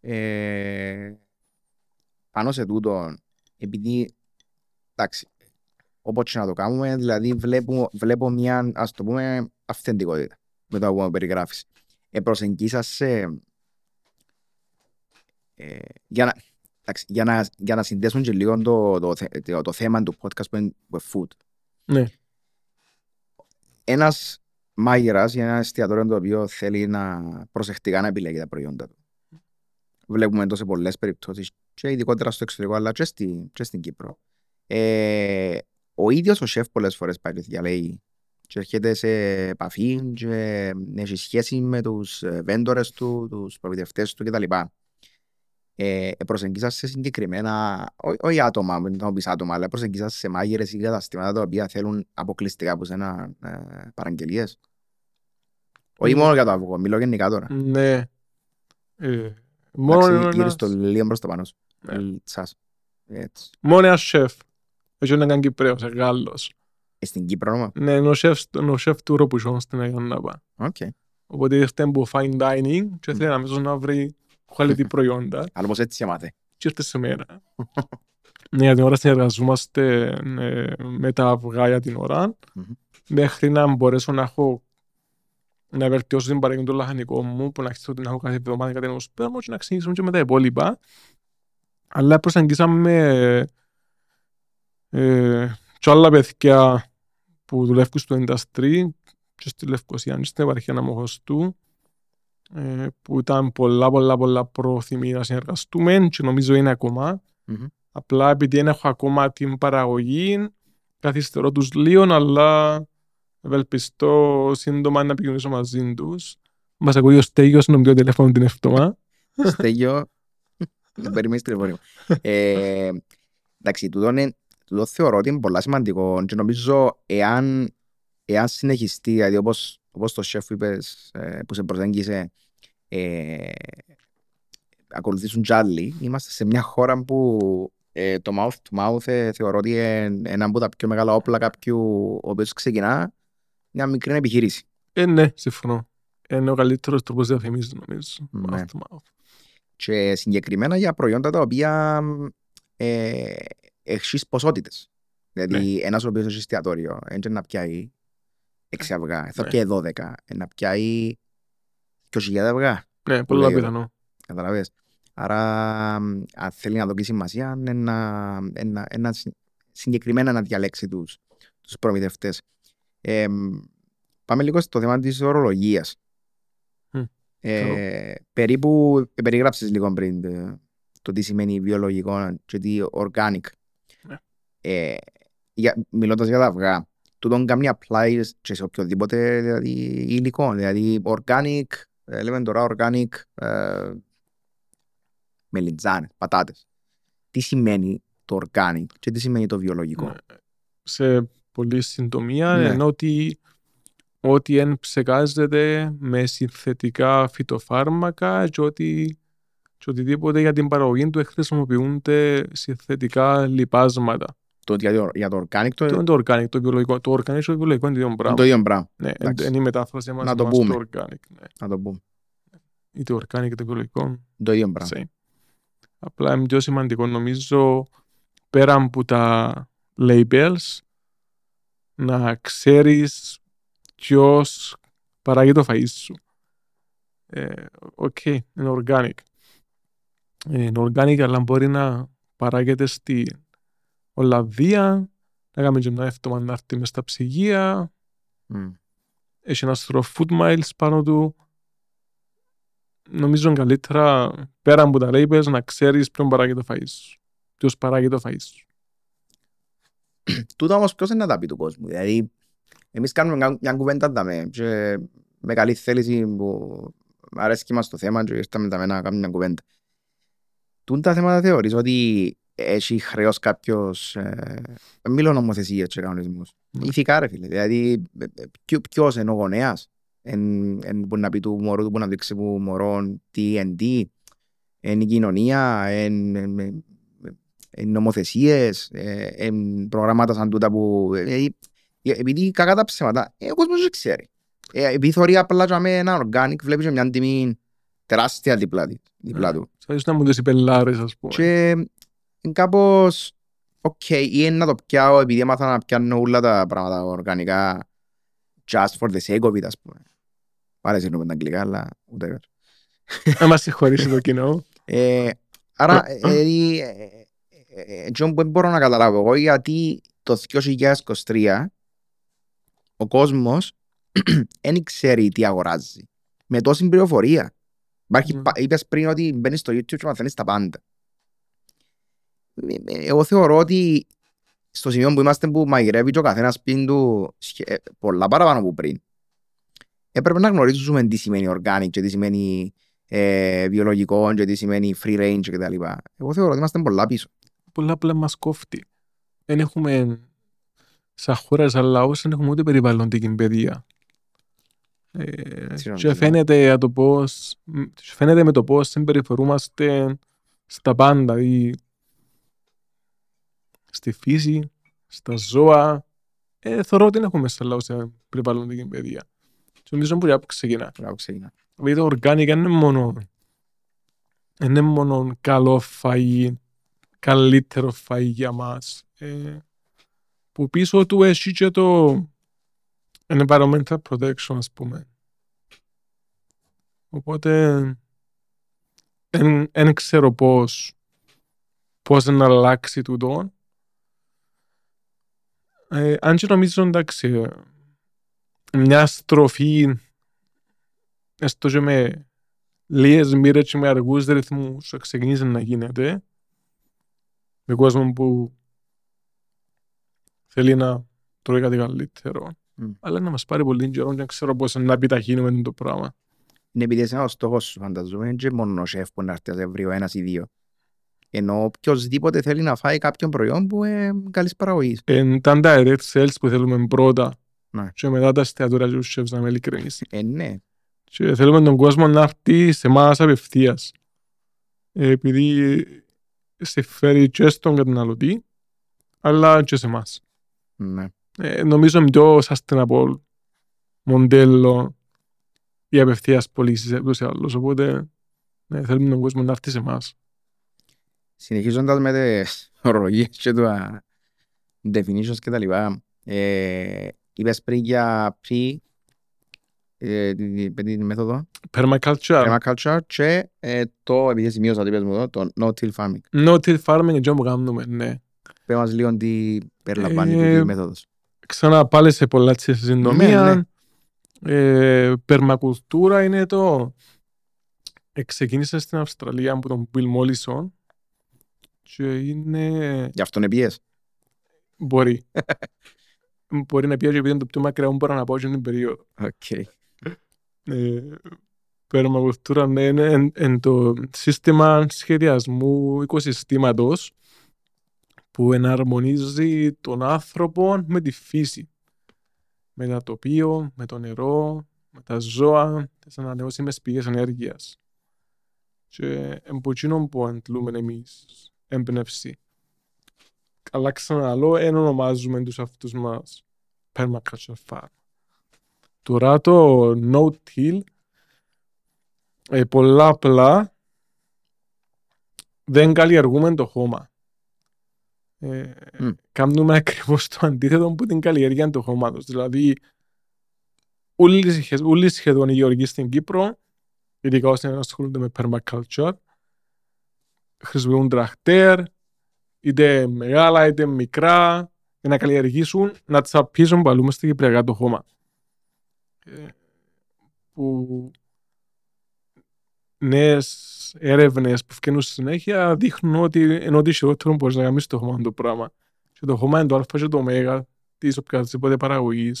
Ε, πάνω σε τούτο, επειδή, εντάξει, όπως και να το κάνουμε, δηλαδή βλέπω, βλέπω μια, ας το πούμε, αυθεντικότητα με το που περιγράφηση. Ε, προσεγγίσασαι ε, για να, για, να, για συνδέσουν και λίγο το, θέμα του podcast που είναι food. Ναι. Ένας μάγειρας για ένα εστιατόριο το οποίο θέλει να προσεκτικά να επιλέγει τα προϊόντα του. Βλέπουμε σε πολλές περιπτώσεις, και ειδικότερα στο εξωτερικό, αλλά και, στη, και στην Κύπρο. Ε, ο ίδιος ο σεφ πολλές φορές πάει και λέει και έρχεται σε επαφή και έχει σχέση με τους ε, vendors του, τους προμηθευτές του κτλ ε, προσεγγίσα σε συγκεκριμένα, όχι άτομα, μην το πεις άτομα, αλλά προσεγγίσα σε μάγειρες ή καταστήματα τα οποία θέλουν αποκλειστικά από σένα ε, παραγγελίες. Όχι μόνο για το αυγό, μιλώ γενικά τώρα. Ναι. Ε, μόνο ένας... το λίγο προς πάνω σου. Ναι. Μόνο ένας σεφ. Έτσι όταν ήταν Κυπρέος, Γάλλος. Ε, στην Κύπρο, όμως. Ναι, είναι ο σεφ του Ροπουζόν στην Αγιάννα. Οκ. Οπότε ήρθε από fine dining και θέλει αμέσως να βρει quality προϊόντα. Αλλά όμως έτσι είμαστε. Και ήρθε σε μέρα. ναι, για την ώρα συνεργαζόμαστε ε, με τα αυγά για την ώρα, μέχρι να μπορέσω να έχω να βελτιώσω την παραγωγή του λαχανικού μου, που να ξέρω ότι να έχω κάθε εβδομάδα κάτι ενό μου και να ξεκινήσουμε και με τα υπόλοιπα. Αλλά προσαγγίσαμε ε, και άλλα παιδιά που δουλεύουν στο industry και στη Λευκοσία, και στην επαρχία χωστούν ε, που ήταν πολλά πολλά πολλά πρόθυμοι να συνεργαστούμε και νομίζω είναι ακόμα. Mm-hmm. Απλά επειδή δεν έχω ακόμα την παραγωγή, καθυστερώ τους λίγο, αλλά ευελπιστώ σύντομα να επικοινωνήσω μαζί τους. Μας ακούει ο Στέγιος, είναι το τηλέφωνο την εφτωμά. Στέγιο, δεν περιμένεις τηλεφωνήμα. Εντάξει, τούτο θεωρώ ότι είναι πολύ σημαντικό και νομίζω εάν, εάν συνεχιστεί, δηλαδή όπως όπως το σεφ είπες ε, που σε προσέγγισε, ε, ακολουθήσουν τζάλι. Είμαστε σε μια χώρα που ε, το mouth to mouth ε, θεωρώ ότι είναι ένα από τα πιο μεγάλα όπλα κάποιου ο οποίος ξεκινά μια μικρή επιχείρηση. Ε, ναι, συμφωνώ. Είναι ο καλύτερος τρόπος διαφημίζει, νομίζω. Ναι. Mouth to mouth. Και συγκεκριμένα για προϊόντα τα οποία ε, έχεις ποσότητες. Ναι. Δηλαδή, ναι. ένας ο οποίος έχει εστιατόριο, έντια να πιάει 6 ε, αυγά. Θα ναι. και 12. Ε, να πιάει 20.000 αυγά. Ναι, πολύ πιθανό. Κατάλαβε. Άρα, αν θέλει να δοκίσει σημασία, είναι να, συγκεκριμένα να διαλέξει τους τους προμηθευτές. Ε, πάμε λίγο στο θέμα της ορολογίας. περίπου περιγράψεις λίγο πριν το τι σημαίνει βιολογικό και τι organic. Yeah. Ναι. για, μιλώντας για τα αυγά, του τον κάνει apply σε οποιοδήποτε δηλαδή, υλικό. Δηλαδή, organic, λέμε τώρα organic ε, μελιτζάνες, πατάτες. Τι σημαίνει το organic και τι σημαίνει το βιολογικό. Ναι. Σε πολύ συντομία, ναι. ενώ ότι ότι ενψεκάζεται με συνθετικά φυτοφάρμακα και ότι και οτιδήποτε για την παραγωγή του χρησιμοποιούνται συνθετικά λιπάσματα. Το, για, το, για το organic, το, το, το organic, το βιολογικό. Το organic το βιολογικό είναι το ίδιο πράγμα. Το ίδιο πράγμα. Ναι, Εντάξει. είναι η μετάφραση μας, να το μας πούμε. το organic. Ναι. Να το πούμε. Ναι. Είτε organic είτε βιολογικό. Το ίδιο πράγμα. Same. Απλά είναι πιο σημαντικό νομίζω πέρα από τα labels να ξέρεις ποιος παράγει το φαΐ σου. Ε, okay, είναι organic. Ε, είναι organic αλλά μπορεί να παράγεται στη Ολλανδία, να κάνουμε μια εύτομα να έρθει μες στα ψυγεία. Mm. Έχει ένα στρο food miles πάνω του. Νομίζω καλύτερα πέρα από τα labels να ξέρεις ποιον παράγει το φαΐς σου. Ποιος παράγει το φαΐς σου. Τούτο όμως ποιος είναι να τα πει του κόσμου. Δηλαδή εμείς κάνουμε μια κουβέντα με, και με καλή θέληση που αρέσει και μας το θέμα και ήρθαμε να κάνουμε μια κουβέντα. Τούν τα θέματα θεωρείς ότι έχει χρέος κάποιος... Ε, μιλώ νομοθεσία και κανονισμός, Mm. Ναι. Ηθικά ρε φίλε, δηλαδή ε, ε, ποιο, ποιος είναι ο γονέας. Εν, εν μπορεί να πει του μωρού του, μπορεί να δείξει του μωρό τι εν τι. Εν η κοινωνία, εν, εν, εν, εν νομοθεσίες, ε, εν προγράμματα σαν τούτα που... Ε, επειδή κακά τα ψέματα, ε, ο κόσμος δεν ξέρει. Ε, επειδή θεωρεί απλά με ένα organic, βλέπεις μια τιμή τεράστια διπλά, διπλά ναι. του. Θα ήσουν να μου δεις οι πελάρες, ας πούμε. Και είναι κάπως ok ή ή να το πιάω επειδή έμαθα να πιάνω όλα τα πράγματα οργανικά just for the sake of it, ας πούμε. Πάρα συγγνώμη τα αγγλικά, αλλά ούτε whatever. Να ε, μας συγχωρήσει το κοινό. Ε, άρα, ε, Τζον, δεν μπορώ να καταλάβω εγώ γιατί το 2023 ο κόσμος δεν ξέρει τι αγοράζει. Με τόση πληροφορία. Είπες πριν ότι μπαίνεις στο YouTube και μαθαίνεις τα πάντα εγώ θεωρώ ότι στο σημείο που είμαστε που μαγειρεύει και ο καθένας πίνει του ε, πολλά παραπάνω από πριν, έπρεπε να γνωρίζουμε τι σημαίνει organic και τι σημαίνει ε, βιολογικό και τι σημαίνει free range λοιπά. Εγώ θεωρώ ότι είμαστε πολλά πίσω. Πολλά απλά μας κόφτει. Δεν έχουμε σαν χώρα, σαν λαός, δεν έχουμε ούτε περιβαλλοντική παιδεία. Ε, και ναι. φαίνεται, το πώς, φαίνεται με το πώς συμπεριφορούμαστε στα πάντα. Δηλαδή, στη φύση, στα ζώα. Ε, θεωρώ ότι δεν έχουμε μέσα λαό σε περιβαλλοντική παιδεία. Και νομίζω που από ξεκινά. Γιατί το οργάνικα είναι μόνο, είναι μόνο καλό φαγή, καλύτερο φαγή για μας. Ε, που πίσω του έχει και το environmental protection, ας πούμε. Οπότε, δεν ξέρω πώς, πώς να αλλάξει τούτο. Ε, αν και νομίζω εντάξει, μια στροφή έστω και με λίγες μοίρες και με αργούς ρυθμούς ξεκινήσει να γίνεται με κόσμο που θέλει να τρώει κάτι καλύτερο. Mm. Αλλά να μας πάρει πολύ καιρό και να ξέρω πώς να επιταχύνουμε το πράγμα. Ναι, επειδή είσαι ο στόχος σου φανταζούμε, και μόνο ο σεφ που να έρθει να σε βρει ένας ή δύο. Ενώ οποιοδήποτε θέλει να φάει κάποιον προϊόν που είναι καλής παραγωγής. Ήταν direct sales που θέλουμε πρώτα. Ναι. Και μετά τα εστιατόρια τους chefs να με ειλικρινεί. Ε, ναι. Και θέλουμε τον κόσμο να έρθει σε εμάς απευθείας. Ε, επειδή σε φέρει και στον καταναλωτή, αλλά και σε εμάς. Ναι. Ε, νομίζω είναι πιο sustainable μοντέλο για απευθείας πωλήσεις σε άλλου. Οπότε ναι, θέλουμε τον κόσμο να έρθει σε εμάς. Συνεχίζοντας με τις ορολογίες και τα definitions και τα λοιπά, ε, είπες πριν για pre, ε, την μέθοδο. Permaculture. Permaculture και ε, το, επειδή σημείωσα, είπες μου εδώ, το no-till farming. No-till farming, και όπου κάνουμε, ναι. Πες μας λίγο τι περιλαμβάνει ε, τη μέθοδος. Ξανά πάλι σε πολλά της συντομία. Ναι, ναι. περμακουλτούρα είναι το... Εξεκίνησα στην Αυστραλία από τον Bill Mollison, και είναι... Γι' αυτό είναι πίεση. Μπορεί. μπορεί να πιέζει επειδή είναι το πιο μακριά που μπορώ να πάω στην περίοδο. Οκ. Ε, Περμακουλτούρα ναι, είναι το σύστημα σχεδιασμού οικοσυστήματος που εναρμονίζει τον άνθρωπο με τη φύση. Με το τοπίο, με το νερό, με τα ζώα, τις ανανεώσιμες πηγές ενέργειας. Και εμποτσίνο που αντλούμε εμείς έμπνευση. Αλλά ξαναλώ, δεν ονομάζουμε τους αυτούς μας permaculture farm. Τώρα το no till ε, πολλά απλά δεν καλλιεργούμε το χώμα. Ε, mm. Κάνουμε ακριβώς το αντίθετο που την καλλιέργεια του χώματος. Δηλαδή, όλοι σχεδόν οι γεωργοί στην Κύπρο, ειδικά όσοι ασχολούνται με permaculture, χρησιμοποιούν τραχτέρ, είτε μεγάλα είτε μικρά, για να καλλιεργήσουν, να τσαπίσουν παλού μες στην Κυπριακά το χώμα. Ε, που νέες έρευνες που φτιάχνουν στη συνέχεια δείχνουν ότι ενώ τι χειρότερο μπορείς να γαμίσει το χώμα το πράγμα. Και το χώμα είναι το αλφα και το ω τη οποιαδήποτε παραγωγή.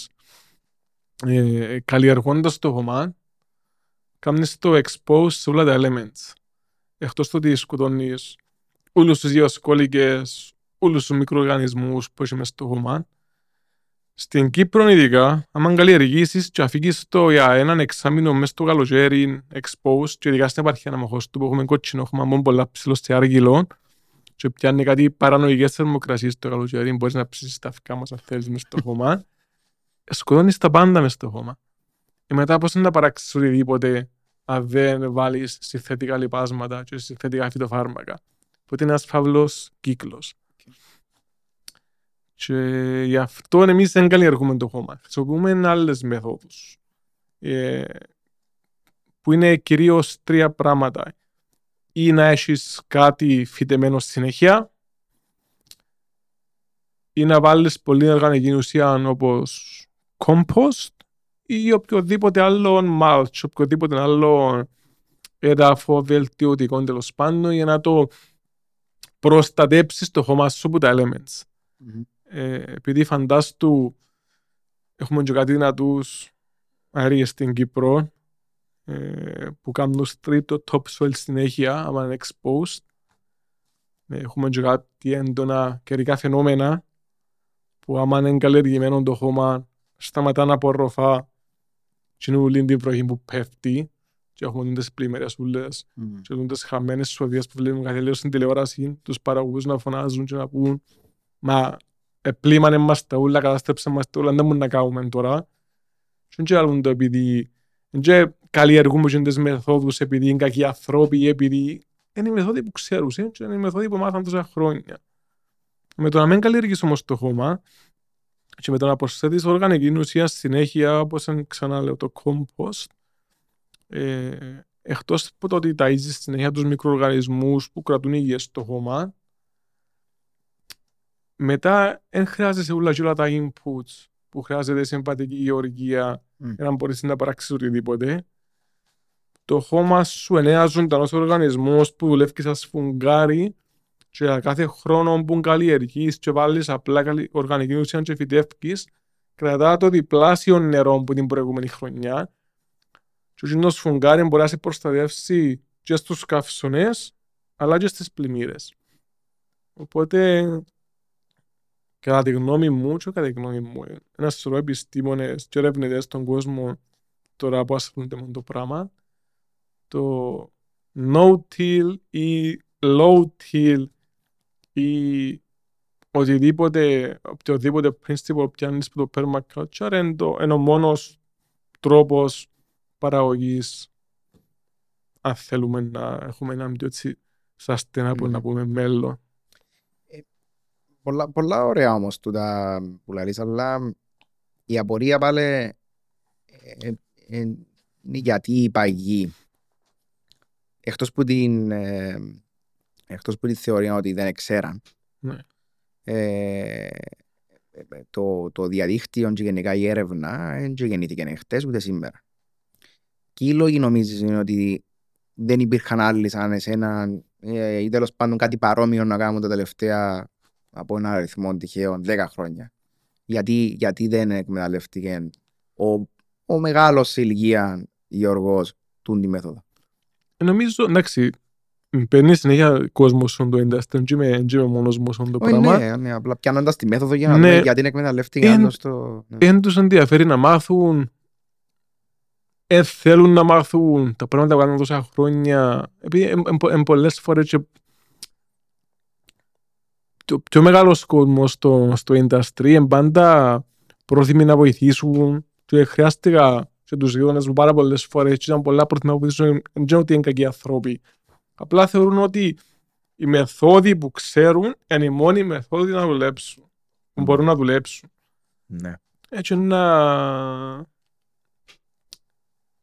Ε, Καλλιεργώντας το χώμα, κάνεις το expose σε όλα τα elements εκτός του ότι σκοτώνεις όλους τους γεωσκόλικες, όλους τους μικροοργανισμούς που έχεις μέσα στο χωμά. Στην Κύπρο ειδικά, άμα καλλιεργήσεις και αφήγεις το για έναν εξάμεινο μέσα στο καλοκαίρι exposed και ειδικά στην επαρχία αναμοχώς του που έχουμε κότσινο χωμά μόνο πολλά ψηλό σε άργυλο και πιάνει κάτι παρανοηγές θερμοκρασίες το καλοκαίρι, μπορείς να ψήσεις τα φυκά μας αν θέλεις μέσα στο χωμά. Σκοτώνεις τα πάντα μέσα στο χώμα. Και μετά πώς να παράξεις οτιδήποτε αν δεν βάλεις συνθετικά λοιπάσματα και συνθετικά φυτοφάρμακα. Οπότε είναι ένας φαύλος κύκλος. Και γι' αυτό εμείς δεν καλλιεργούμε το χώμα. Χρησιμοποιούμε άλλες μεθόδους. Ε, που είναι κυρίως τρία πράγματα. Ή να έχεις κάτι φυτεμένο συνέχεια, ή να βάλεις πολύ οργανική ουσία όπως κόμποστ ή οποιοδήποτε άλλο μάλτ, οποιοδήποτε άλλο έδαφο βελτιωτικό τέλος πάντων για να το προστατέψεις το χώμα σου από τα elements. Ε, επειδή φαντάστου έχουμε και κάτι δυνατούς αρίες στην Κύπρο ε, που κάνουν στρίτο το soil συνέχεια, άμα είναι exposed. Ε, έχουμε και κάτι έντονα καιρικά φαινόμενα που άμα είναι καλλιεργημένο το χώμα σταματά να απορροφά είναι όλη την βροχή που πέφτει και έχουμε τις πλημμύρες που λες mm. και τις χαμένες σοβίες που βλέπουμε κάθε λίγο στην τηλεόραση τους παραγωγούς να φωνάζουν και να πούν «Μα ε, πλήμανε μας τα ούλα, καταστρέψε μας τα ούλα, δεν μπορούμε να κάνουμε τώρα». Και δεν ξέρουν το επειδή και καλλιεργούμε τις μεθόδους επειδή είναι κακοί ανθρώποι επειδή είναι οι μεθόδοι που ξέρουν και είναι οι μεθόδοι που μάθαν τόσα χρόνια. Με το να μην καλλιεργείς όμως το χώμα, και με να προσθέτεις οργανική ουσία συνέχεια, όπως ξαναλέω το κόμποστ. ε, εκτός από το ότι ταΐζεις συνέχεια τους μικροοργανισμούς που κρατούν υγιές στο χώμα, μετά δεν χρειάζεσαι όλα και όλα τα inputs που χρειάζεται σε εμπατική γεωργία mm. για να μπορείς να παράξεις οτιδήποτε. Το χώμα σου είναι ένας ζωντανός οργανισμός που δουλεύει σαν σφουγγάρι και κάθε χρόνο που καλλιεργείς και βάλεις απλά οργανική ουσία και φυτεύει, κρατά το διπλάσιο νερό που την προηγούμενη χρονιά και ο κοινός φουγγάρι μπορεί να σε προστατεύσει και στους καυσονές αλλά και στις πλημμύρες. Οπότε, κατά τη γνώμη μου και κατά τη γνώμη μου, ένας σωρό επιστήμονε και ερευνητές στον κόσμο τώρα που ασχολούνται με το πράγμα, το no-till ή low-till ή οτιδήποτε, οποιοδήποτε principle πιάνεις από το permaculture είναι, το, είναι ο μόνος τρόπος παραγωγής αν θέλουμε να έχουμε ένα πιο έτσι που mm. Ναι. να πούμε μέλλον. Ε, πολλά, πολλά ωραία όμως του τα λαρίς, αλλά η απορία πάλι ε, ε, ε, είναι γιατί η παγή. Εκτός που την ε, εκτός που τη θεωρία ότι δεν ξέραν, ναι. ε, ε, το, το διαδίκτυο και γενικά η έρευνα δεν γεννήθηκε χτες ούτε σήμερα. Και οι λόγοι νομίζεις είναι ότι δεν υπήρχαν άλλοι σαν εσένα ε, ή τέλος πάντων κάτι παρόμοιο να κάνουμε τα τελευταία από ένα αριθμό τυχαίων 10 χρόνια. Γιατί, γιατί δεν εκμεταλλευτήκαν ο, ο μεγάλος ηλικία Γιώργο του τη μέθοδο. Νομίζω, εντάξει, Παίρνει συνέχεια κόσμος στον το industry, και είμαι, μόνος μου στον το oh, πράγμα. Ναι, ναι, απλά πιάνοντας τη μέθοδο για να ναι, γιατί είναι εκμεταλλευτή. Εν, τους ενδιαφέρει να μάθουν, εν θέλουν να μάθουν τα πράγματα που κάνουν τόσα χρόνια. Επειδή εν, εν, εν πολλές φορές και το πιο μεγάλος κόσμος στο, στο industry είναι πάντα πρόθυμοι να βοηθήσουν και χρειάστηκα και τους γείτονες μου πάρα πολλές φορές και ήταν πολλά πρόθυμα να βοηθήσουν και ότι είναι κακοί άνθρωποι. Απλά θεωρούν ότι οι μεθόδοι που ξέρουν είναι οι μόνοι μεθόδοι να δουλέψουν. Που μπορούν να δουλέψουν. Ναι. Έτσι να...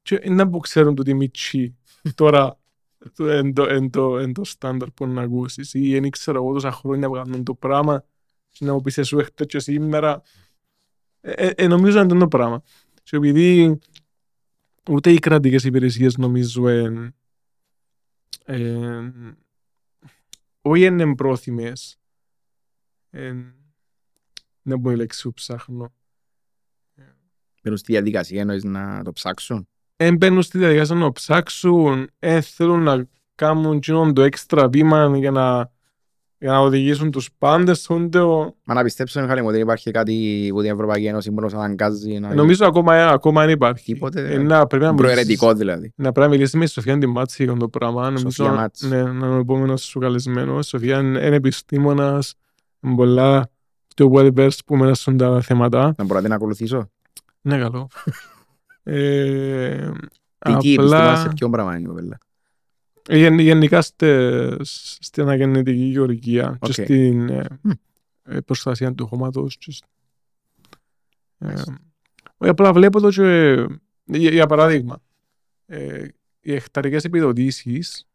Και να που ξέρουν το μητσί τώρα εν το, στάνταρ που να ακούσεις ή δεν ξέρω εγώ τόσα χρόνια που κάνουν το πράγμα και να μου πεις εσύ έχετε σήμερα ε, ε, ε νομίζω είναι το πράγμα και επειδή ούτε οι κρατικές υπηρεσίες νομίζω όχι είναι εμπρόθυμες, δεν μπορεί η λέξη που ψάχνω. Μπαίνουν στη διαδικασία εννοείς να το ψάξουν. Εν μπαίνουν στη διαδικασία να το ψάξουν, εν θέλουν να κάνουν το έξτρα βήμα για να για να οδηγήσουν τους πάντες στον τέο. Μα να πιστέψω, Μιχάλη μου, ότι υπάρχει κάτι που την Ευρωπαϊκή Ένωση μπορεί να αναγκάζει. Να... Νομίζω ακόμα, ε, ακόμα αν υπάρχει. Τίποτε. Ε, ε, να, πρέπει να προαιρετικό δηλαδή. Να πρέπει να μιλήσεις με Σοφία Ντιμάτση για το πράγμα. Νομίζω, Μάτση. Ναι, να είναι ο επόμενος σου καλεσμένος. Σοφία είναι επιστήμονας, πολλά πιο well-versed που μένα στον τα θέματα. Να μπορείτε να ακολουθήσω. Ναι, καλό. ε, Τι απλά... σε ποιο πράγμα είναι η Γεν, γενικά στε, στην αναγεννητική γεωργία okay. και στην ε, ε, προστασία του χώματος. Και, ε, ε, απλά βλέπω το και, για, για παράδειγμα, ε, οι εκταρικές επιδοτήσεις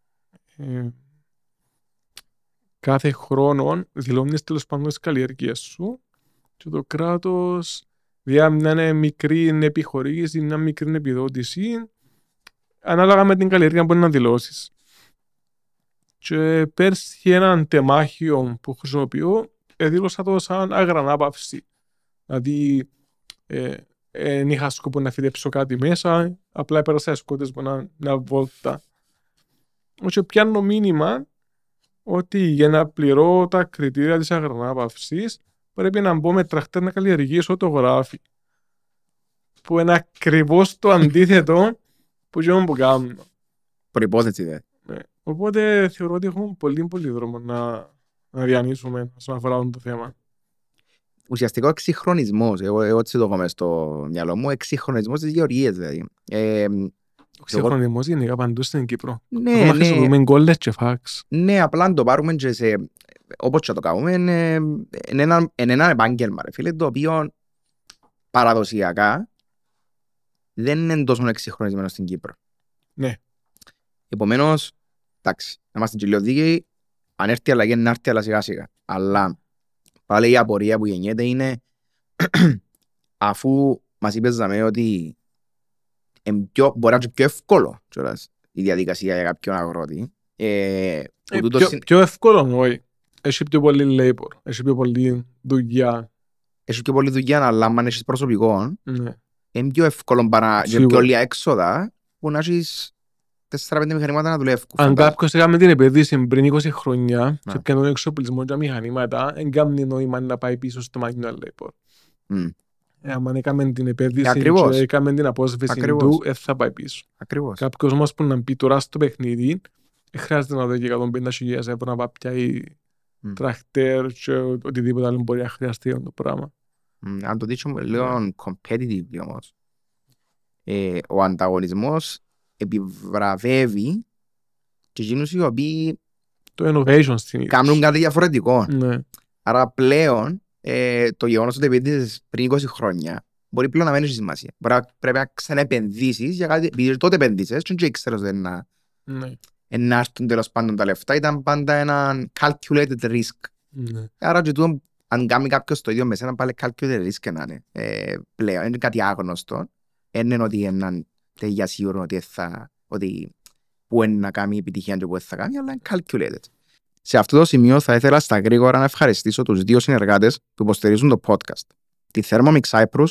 κάθε χρόνο δηλώνεις τέλος πάντων τις καλλιεργίε σου και το κράτος διά μικρή επιχορήγηση, μια μικρή επιδότηση, ανάλογα με την καλλιέργεια που μπορεί να δηλώσεις. Και πέρσι έναν τεμάχιο που χρησιμοποιώ, δήλωσα το σαν αγρανάπαυση. Δηλαδή, δεν ε, ε, είχα σκοπό να φυτέψω κάτι μέσα, απλά περάσα οι σκότες μου να, βόλτα. Όσο πιάνω μήνυμα ότι για να πληρώ τα κριτήρια της αγρανάπαυσης πρέπει να μπω με τραχτέρ να καλλιεργήσω το γράφι. Που είναι ακριβώς το αντίθετο που γίνομαι που κάνω. Προϋπόθεση δε. Οπότε θεωρώ ότι έχουμε πολύ πολύ δρόμο να, να διανύσουμε όσον αφορά αυτό το θέμα. Ουσιαστικό εξυγχρονισμός. Εγώ, εγώ έτσι το έχω στο μυαλό μου. Εξυγχρονισμός της γεωργίας δηλαδή. Ε, ο ξεχρονισμό γενικά παντού στην Κύπρο. Ναι, Ακόμα ναι. χρησιμοποιούμε γκολες και φάξ. Ναι, απλά να το πάρουμε και σε... Όπως και το κάνουμε, είναι, ε, ένα, ένα επάγγελμα, ρε φίλε, το οποίο παραδοσιακά δεν είναι τόσο εξυγχρονισμένο στην Κύπρο. Ναι. Επομένως, Εντάξει, να είμαστε τελειοδίκαιοι, αν έρθει αλλαγή, να έρθει αλλά σιγά σιγά. Αλλά πάλι η απορία που γεννιέται είναι αφού μας είπες Ζαμέ ότι πιο, μπορεί να είναι πιο εύκολο κιόλας, η διαδικασία για κάποιον αγρότη. Ε, ε, πιο, συν... πιο εύκολο, όχι. Έχει πιο πολύ labor, έχει πιο πολύ δουλειά. Έχει πιο πολύ δουλειά, αλλά αν έχεις προσωπικό, είναι πιο εύκολο παρά πιο λίγα έξοδα που να έχεις 4-5 μηχανήματα να δουλεύουν. Αν κάποιος έκανε την επενδύση πριν 20 χρόνια ναι. και έκανε τον εξοπλισμό και μηχανήματα, δεν κάνει νόημα να πάει πίσω στο Magna Labor. Ε, αν έκαμε την επένδυση και έκαμε την απόσβεση του, δεν θα πάει πίσω. Ακριβώς. Κάποιος όμως που να μπει τώρα στο παιχνίδι, ε, χρειάζεται να δει και 150.000 ευρώ να πάει πιάει τρακτέρ και οτιδήποτε άλλο μπορεί να χρειαστεί το πράγμα. Αν το δείξουμε λίγο competitive όμως, ε, ο ανταγωνισμός επιβραβεύει και εκείνους οι οποίοι το innovation στην κάνουν κάτι διαφορετικό. Ναι. Άρα πλέον ε, το γεγονός ότι επενδύσεις πριν 20 χρόνια μπορεί πλέον να μένει στη σημασία. Μπορεί, πρέπει να ξαναεπενδύσεις για κάτι. Επειδή τότε επενδύσει, δεν ήξερε ότι να, ναι. έρθουν τέλος πάντων τα λεφτά. Ήταν πάντα ένα calculated risk. Ναι. Άρα και αν κάνει κάποιος το ίδιο με σένα, πάλι calculated risk να είναι. Ε, πλέον είναι κάτι άγνωστο. Είναι ότι είναι δεν σίγουρο ότι, θα, ότι που είναι να κάνει επιτυχία και που θα κάνει, αλλά είναι calculated. Σε αυτό το σημείο θα ήθελα στα γρήγορα να ευχαριστήσω τους δύο συνεργάτες που υποστηρίζουν το podcast. Τη Thermomix Cyprus,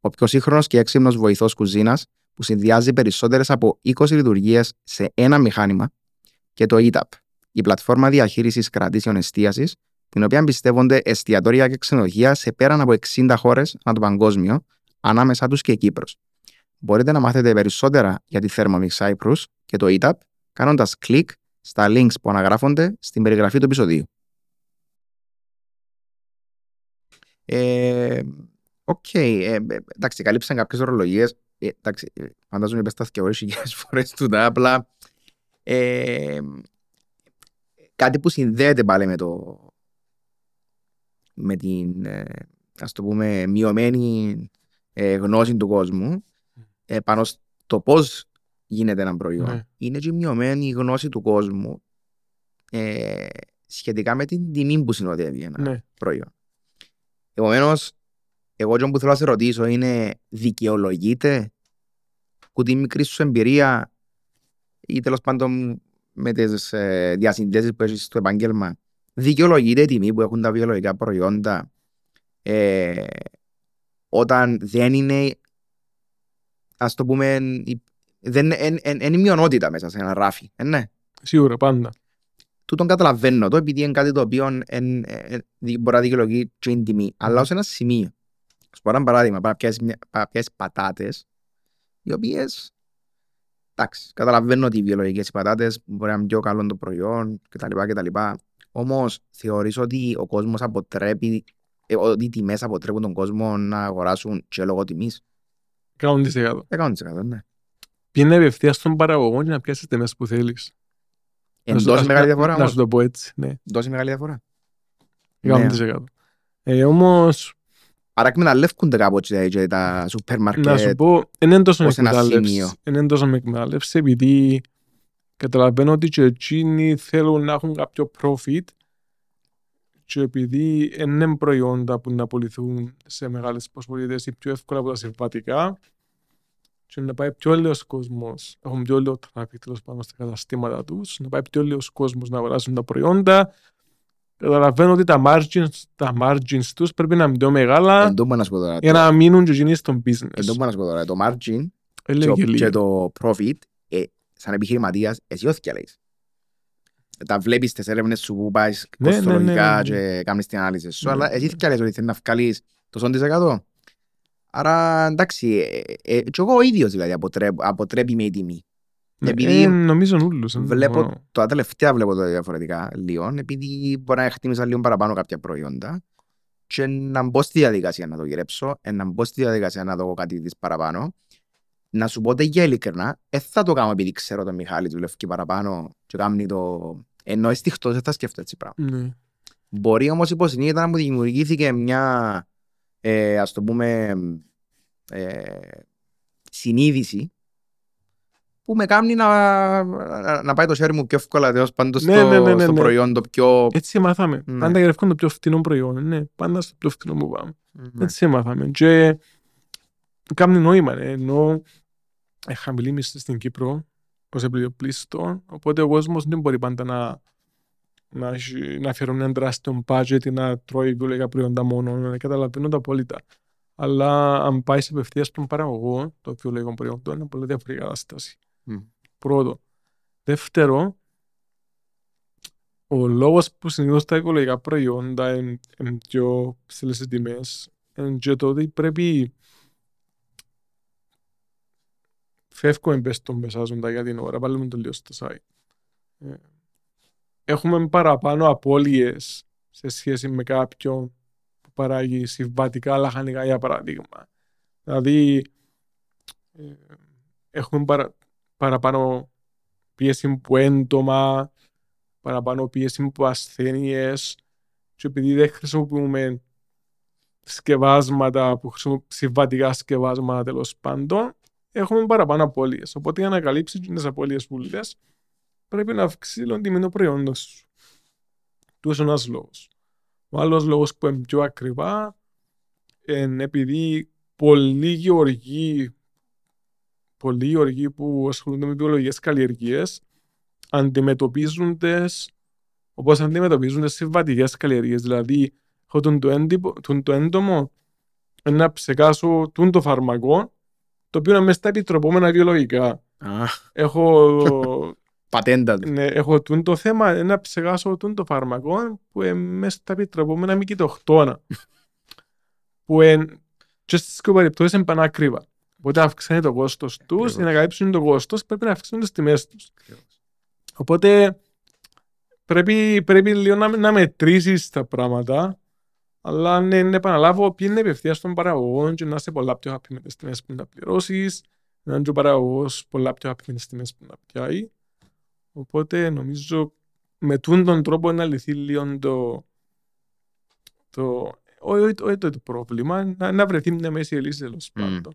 ο πιο σύγχρονος και έξυπνος βοηθός κουζίνας που συνδυάζει περισσότερες από 20 λειτουργίες σε ένα μηχάνημα και το ETAP, η πλατφόρμα διαχείρισης κρατήσεων εστίασης, την οποία εμπιστεύονται εστιατόρια και ξενοδοχεία σε πέραν από 60 χώρες ανά το παγκόσμιο, ανάμεσά τους και Κύπρος. Μπορείτε να μάθετε περισσότερα για τη Thermomix Cyprus και το ETAP κάνοντας κλικ στα links που αναγράφονται στην περιγραφή του επεισοδίου. Ε, Οκ, okay, ε, ε, εντάξει, καλύψαν κάποιες ορολογίες. Ε, εντάξει, ε, φαντάζομαι πέστα και χιλιάδες φορές του τα απλά. Ε, κάτι που συνδέεται πάλι με το. με την ας το πούμε μειωμένη γνώση του κόσμου ε, πάνω στο πώς γίνεται ένα προϊόν. Ναι. Είναι και μειωμένη η γνώση του κόσμου ε, σχετικά με την τιμή που συνοδεύει ένα ναι. προϊόν. Επομένως, εγώ που θέλω να σε ρωτήσω είναι δικαιολογείται που τη μικρή σου εμπειρία ή τέλος πάντων με τις ε, διασυνδέσεις που έχεις στο επάγγελμα, δικαιολογείται η τιμή που έχουν τα βιολογικά προϊόντα ε, όταν δεν είναι ας το πούμε, δεν, είναι μειονότητα μέσα σε ένα ράφι, ε, ναι. Σίγουρα, πάντα. Τού τον καταλαβαίνω το, επειδή είναι κάτι το οποίο εν, μπορεί να δικαιολογεί την τιμή, αλλά ως ένα σημείο. Σου πω ένα παράδειγμα, πάρα πιάσεις πατάτες, οι οποίες. εντάξει, καταλαβαίνω ότι οι βιολογικές πατάτες μπορεί να είναι πιο καλό το προϊόν κτλ. κτλ. Όμω θεωρεί ότι ο κόσμος αποτρέπει, ε, ότι οι τιμές αποτρέπουν τον κόσμο να αγοράσουν και λόγω τιμής. 100%. 100%, απευθείας στον παραγωγό για να πιάσεις τιμές που θέλεις. Ε, δώσει μεγάλη διαφορά. Να σου το πω έτσι. Ναι. Δώσει μεγάλη διαφορά. 100%. Ναι. Ε, Όμως. Άρα εκμεταλλεύκονται με τα σούπερ μάρκετ. Να σου πω, δεν είναι τόσο μεγάλη. Δεν είναι τόσο εκμετάλλευσης επειδή καταλαβαίνω ότι και εκείνοι θέλουν να έχουν κάποιο profit και επειδή είναι προϊόντα που να πωληθούν σε μεγάλες προσπολίτες ή πιο εύκολα από τα συμβατικά και να πάει πιο λίγος κόσμος, έχουν πιο λίγο τράφικ τέλος πάνω στα καταστήματα τους, να πάει πιο λίγος κόσμος να αγοράσουν τα προϊόντα. Καταλαβαίνω ότι τα margins, τα margins τους πρέπει να είναι πιο μεγάλα για να μείνουν και γίνει στον business. Εν το margin ε, και το profit, ε, σαν επιχειρηματίας, εσύ όθηκε τα βλέπεις τις έρευνες σου που πάεις ναι, ναι, ναι, κοστολογικά και κάνεις την ανάλυση σου, αλλά εσύ και άλλες ότι θέλει να βγάλεις το 100%. Άρα εντάξει, ε, ε, και εγώ ο ίδιος δηλαδή αποτρέπει με η τιμή. Επειδή ε, νομίζω νουλούς, Βλέπω, τα τελευταία βλέπω το διαφορετικά λίγο, επειδή μπορεί να χτίμησα λίγο παραπάνω κάποια προϊόντα και να μπω στη διαδικασία να το γυρέψω, να μπω στη διαδικασία να δω κάτι της παραπάνω. Να σου πω για ειλικρινά, δεν θα το κάνω επειδή ξέρω τον Μιχάλη του Λευκή παραπάνω και κάνει το ενώ εστιχτό δεν θα σκέφτεται έτσι πράγματα. Ναι. Μπορεί όμως υποσυνείδητα να μου δημιουργήθηκε μια ε, ας το πούμε ε, συνείδηση που με κάνει να, να, πάει το χέρι μου πιο εύκολα δηλαδή, τέλο ναι, ναι, ναι, στο, ναι, ναι, στο προϊόν το πιο. Έτσι μάθαμε. Πάντα γραφικό το πιο φτηνό προϊόν. Ναι, πάντα στο πιο φτηνό που πάμε. Έτσι μάθαμε. Και κάνει νόημα. Ενώ είχα μιλήσει στην Κύπρο ως πλήστο, οπότε ο κόσμος δεν μπορεί πάντα να, να, να αφιερώνει ένα τεράστιο budget ή να τρώει βιολογικά προϊόντα μόνο, να καταλαβαίνω τα απόλυτα. Αλλά αν πάει σε απευθείας στον παραγωγό των βιολογικών προϊόντων, είναι πολύ διαφορετική κατάσταση. Mm. Πρώτο. Δεύτερο, ο λόγος που συνήθως τα οικολογικά προϊόντα είναι πιο ψηλές τιμές είναι και ότι πρέπει φεύγω εμπες τον μεσάζοντα για την ώρα, βάλουμε το λίγο στο site. Ε, έχουμε παραπάνω απώλειες σε σχέση με κάποιον που παράγει συμβατικά λαχανικά, για παράδειγμα. Δηλαδή, ε, έχουμε παραπάνω πίεση που έντομα, παραπάνω πίεση που ασθένειες. Και επειδή δεν χρησιμοποιούμε σκευάσματα, που χρησιμοποιούμε συμβατικά σκευάσματα τέλος πάντων, έχουμε παραπάνω απώλειες. Οπότε, για να καλύψεις τις απώλειες που λες, πρέπει να αυξήσεις τον τιμή του προϊόντο σου. Του ένας λόγος. Ο άλλος λόγος που είναι πιο ακριβά είναι επειδή πολλοί γεωργοί, πολλοί γεωργοί που ασχολούνται με βιολογικές καλλιεργίες αντιμετωπίζουν τι όπως αντιμετωπίζουν τι συμβατικές καλλιεργίες. Δηλαδή, έχω τον το, έντυπο, έντομο να ψεκάσω τον το φαρμακό το οποίο είναι μέσα στα επιτροπόμενα βιολογικά. Έχω. Πατέντα. Ναι, έχω τούν το θέμα να ψεγάσω τούν το φαρμακό που είναι μέσα στα επιτροπόμενα κοιτοχτώνα. που είναι. Και στι περιπτώσει είναι πανάκριβα. Οπότε αυξάνει το κόστος τους. Για να καλύψουν το κόστος, πρέπει να αυξήσουν τις τιμές τους. Οπότε πρέπει, πρέπει λίγο να, να μετρήσεις τα πράγματα αλλά ναι, ναι επαναλάβω, είναι απευθεία στον παραγωγό και να είσαι πολλά πιο happy με τις τιμές που να πληρώσεις, να είναι ο παραγωγός πολλά πιο happy με τις τιμές που να πιάει. Οπότε νομίζω με τούν τον τρόπο να λυθεί λίγο το, το, όχι το, όχι το, πρόβλημα, να, να βρεθεί μια μέση λύση τέλος πάντων.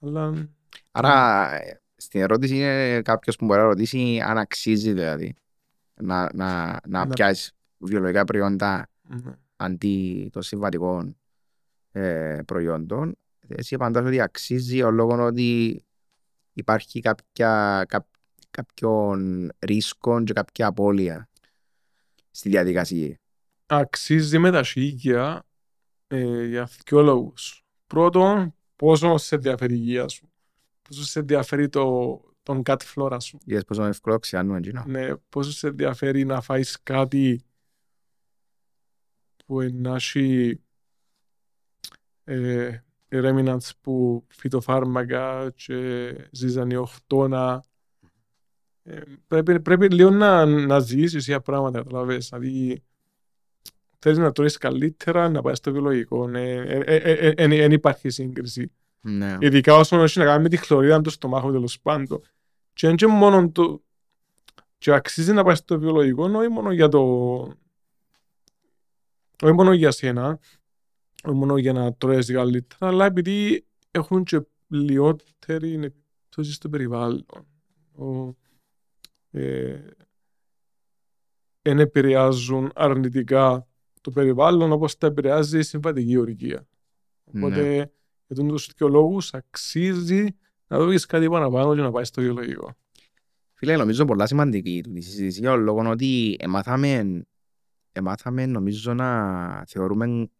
Αλλά... Άρα ναι. στην ερώτηση είναι κάποιος που μπορεί να ρωτήσει αν αξίζει δηλαδή να, να, να, να... πιάσεις βιολογικά προϊόντα. mm-hmm αντί των συμβατικών ε, προϊόντων. εσύ απαντάς ότι αξίζει ο λόγος ότι υπάρχει κάποια, κάποιον ρίσκο και κάποια απώλεια στη διαδικασία. Αξίζει με τα σίγια ε, για δύο λόγους. Πρώτον, πόσο σε ενδιαφέρει η υγεία σου. Πόσο σε ενδιαφέρει το, τον κάτι φλόρα σου. πόσο ναι, πόσο σε ενδιαφέρει να φάεις κάτι που είναι έχει ε, που φυτοφάρμακα και ζυζανιοκτώνα. Ε, πρέπει, πρέπει λίγο να, να ζήσεις για πράγματα, καταλαβαίνεις. Δηλαδή, θέλεις να τρώεις καλύτερα, να πάει στο βιολογικό. Δεν ναι, ε, ε, ε, ε υπάρχει σύγκριση. Ναι. Ειδικά όσον έχει να κάνει με τη χλωρίδα του στομάχου τέλος πάντων. Και είναι και μόνο το. Και αξίζει να πάει στο βιολογικό, όχι μόνο για το, όχι μόνο για σένα, όχι μόνο για να τρώεις καλύτερα, αλλά επειδή έχουν και λιότερη επιπτώση στο περιβάλλον. Δεν ε, επηρεάζουν αρνητικά το περιβάλλον όπως τα επηρεάζει η συμβατική οργία. Οπότε, ναι. για τον τους δύο αξίζει να δούμε κάτι παραπάνω για να πάει στο βιολογικό. Φίλε, νομίζω πολλά σημαντική η συζήτηση για τον λόγο ότι μάθαμε εμάθαμε νομίζω να θεωρούμε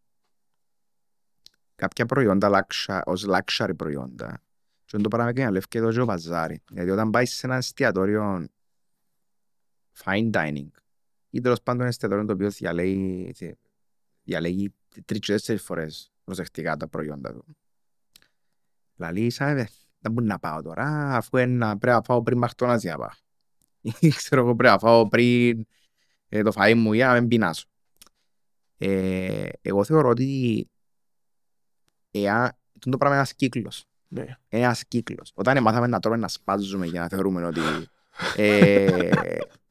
κάποια προϊόντα ω luxury προϊόντα. Και το πράγμα και να λευκεί εδώ και ο βαζάρι. Γιατί όταν πάεις σε ένα εστιατόριο fine dining ή τέλος πάντων ένα εστιατόριο το οποίο διαλέγει, διαλέγει τρεις και τέσσερις φορές προσεκτικά τα προϊόντα του. Δηλαδή, σαν ε, δεν μπορεί να πάω τώρα, αφού ένα, πρέπει να πάω πριν μαχτώνας για να πάω. Ή ξέρω εγώ πρέπει να πάω πριν ε, το φαΐ μου για να μην πεινάσω. Ε, εγώ θεωρώ ότι Είναι το πράγμα ένας κύκλος. Ναι. ένας κύκλος. Όταν μάθαμε να τρώμε να σπάζουμε για να θεωρούμε ότι ε,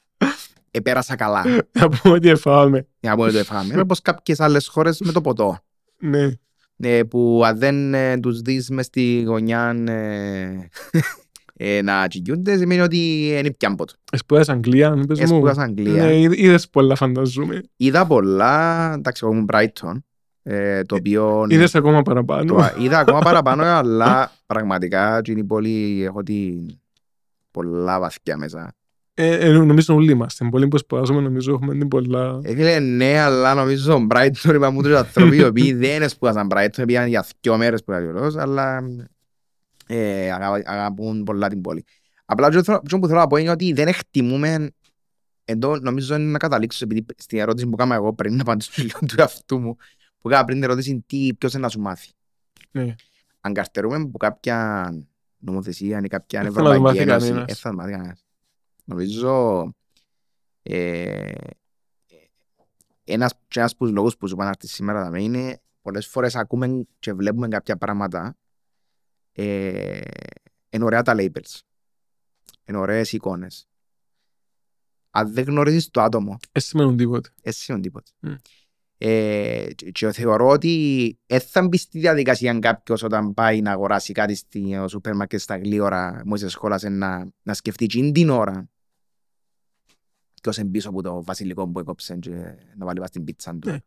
επέρασα καλά. Να πούμε ότι εφάμε. Να πούμε ότι εφάμε. Είναι όπως κάποιες άλλες χώρες με το ποτό. Ναι. Ε, που αν δεν ε, τους δεις μες στη γωνιά ε, ε, να τσιγιούνται σημαίνει ότι είναι πια ποτ. Εσπούδας Αγγλία, μην πες μου. Έσπουδες Αγγλία. Ε, είδες πολλά φανταζούμε. Είδα πολλά, εντάξει, εγώ ήμουν Brighton, ε, το ε, οποίο... είδες ακόμα παραπάνω. Το, είδα ακόμα παραπάνω, αλλά πραγματικά είναι πολύ, έχω την πολλά βαθιά μέσα. Ε, ε, νομίζω όλοι είμαστε. Πολλοί που σπουδάζουμε νομίζω έχουμε την πολλά. Έφυγε ναι, αλλά νομίζω Brighton είπα μου τους οι οποίοι δεν σπουδάσαν Brighton, πήγαν για δυο μέρες που αλλά ε, αγαπούν πολλά την πόλη. Απλά αυτό που θέλω να πω είναι ότι δεν εκτιμούμε εδώ νομίζω είναι να καταλήξω επειδή στην ερώτηση που κάνω εγώ πριν να απαντήσω στο λίγο του αυτού μου που κάνω πριν την ερώτηση τι ποιος είναι να σου μάθει. Ναι. Αν καρτερούμε από κάποια νομοθεσία ή κάποια Ευρωπαϊκή Ένωση, ε, μάθει κανένας. Νομίζω ε, ένας, και ένας που λόγους που σου πάνε σήμερα είναι πολλές φορές ακούμε και βλέπουμε κάποια πράγματα ε, είναι ωραία τα labels. Είναι ωραίες εικόνες. Αν δεν γνωρίζεις το άτομο. Εσύ σημαίνουν τίποτα. Εσύ σημαίνουν τίποτα. Mm. Ε, και θεωρώ ότι δεν θα μπει στη διαδικασία κάποιος όταν πάει να αγοράσει κάτι στο σούπερ μάρκετ στα γλύωρα μόλι σχόλασε να, να σκεφτεί την, την ώρα Ποιος είναι πίσω από το βασιλικό που έκοψε και να βάλει στην πίτσα του. Yeah. Ναι.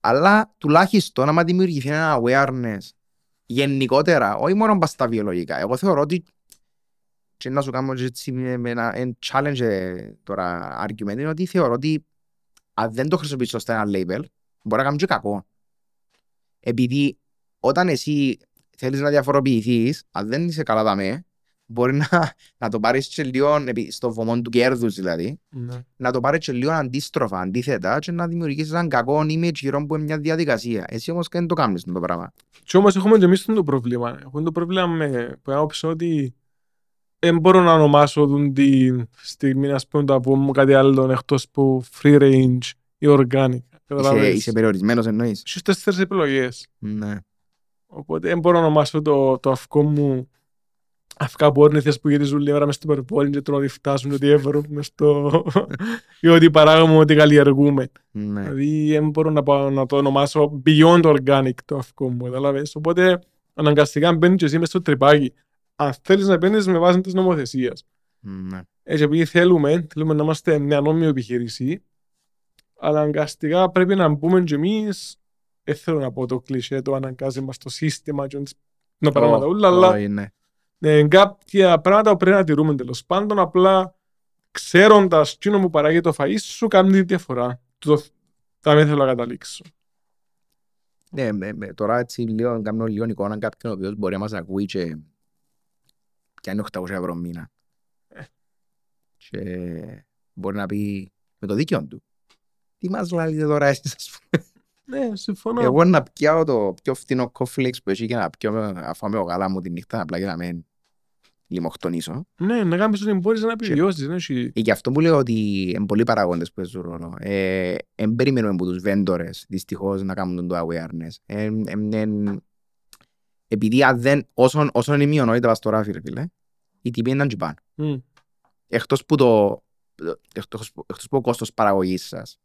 Αλλά τουλάχιστον άμα δημιουργηθεί ένα awareness γενικότερα, όχι μόνο πας στα βιολογικά. Εγώ θεωρώ ότι και να σου κάνω έτσι με ένα challenge ε, τώρα argument είναι ότι θεωρώ ότι αν δεν το χρησιμοποιείς σωστά ένα label μπορεί να κάνει και κακό. Επειδή όταν εσύ θέλεις να διαφοροποιηθείς, αν δεν είσαι καλά δαμέ, μπορεί να, να το πάρεις σε λίγο στο βωμό του κέρδους, δηλαδή, ναι. να το πάρεις σε λίγο αντίστροφα, αντίθετα, και να δημιουργήσεις έναν κακό image γύρω από μια διαδικασία. Εσύ όμως δεν το κάνεις το πράγμα. Και όμως έχουμε και εμείς το πρόβλημα. Έχουμε το πρόβλημα με που άποψη ότι δεν μπορώ να ονομάσω την στιγμή, ας πούμε, να πω κάτι άλλο εκτός από free range ή organic. Είσαι, είσαι περιορισμένος εννοείς. Στις τέσσερις επιλογές. Ναι. Οπότε δεν μπορώ να ονομάσω το, το αυκό μου Αυκά που όρνηθες που γυρίζουν λίγο μες στην Περπόλη και τώρα φτάσουν ότι έβρουμε στο... ή ότι παράγουμε ότι καλλιεργούμε. Ναι. Δηλαδή δεν μπορώ να, πάω, να το ονομάσω beyond organic το αυκό μου, καταλάβες. Οπότε αναγκαστικά μπαίνεις και εσύ μέσα στο τρυπάκι. Αν θέλεις να μπαίνεις με βάση της νομοθεσίας. Ναι. Έτσι ε, επειδή θέλουμε, θέλουμε να είμαστε μια νόμιμη επιχείρηση, αλλά αναγκαστικά πρέπει να μπούμε κι εμείς, δεν θέλω να πω το κλεισέ, το αναγκάζει μα το σύστημα και τα πράγματα όλα, αλλά ε, κάποια πράγματα που πρέπει να τηρούμε τέλος πάντων, απλά ξέροντας τι είναι που παράγει το φαΐ σου, κάνει τη διαφορά. Το, τα με θέλω να καταλήξω. Ναι, με, τώρα έτσι λίγο, κάνω λίγο εικόνα κάποιον ο οποίος μπορεί να μας ακούει και πιάνει 800 ευρώ μήνα. Ε. Και μπορεί να πει με το δίκιο του. Τι μας λάλλετε τώρα εσείς, ας πούμε. Ναι, Εγώ να πιάω το πιο φθηνό κόφλεξ που έχει και να πιω αφάμε ο γάλα μου τη νύχτα απλά για να μην λιμοκτονίσω. Ναι, να κάνεις ό,τι μπορείς να επιβιώσεις. Ναι, και... Ε, αυτό που λέω ότι είναι πολλοί παραγόντες που παίζουν ρόλο. Ε, εν περίμενουμε από τους βέντορες δυστυχώς να κάνουν το awareness. Ε, ε, ε, επειδή δεν, όσον, όσον είναι μειονότητα στο τώρα, φίλε, φίλε, οι τύποι είναι αντζιπάν. Mm. Εκτός που το, εκτός, εκτός που ο κόστος παραγωγής σας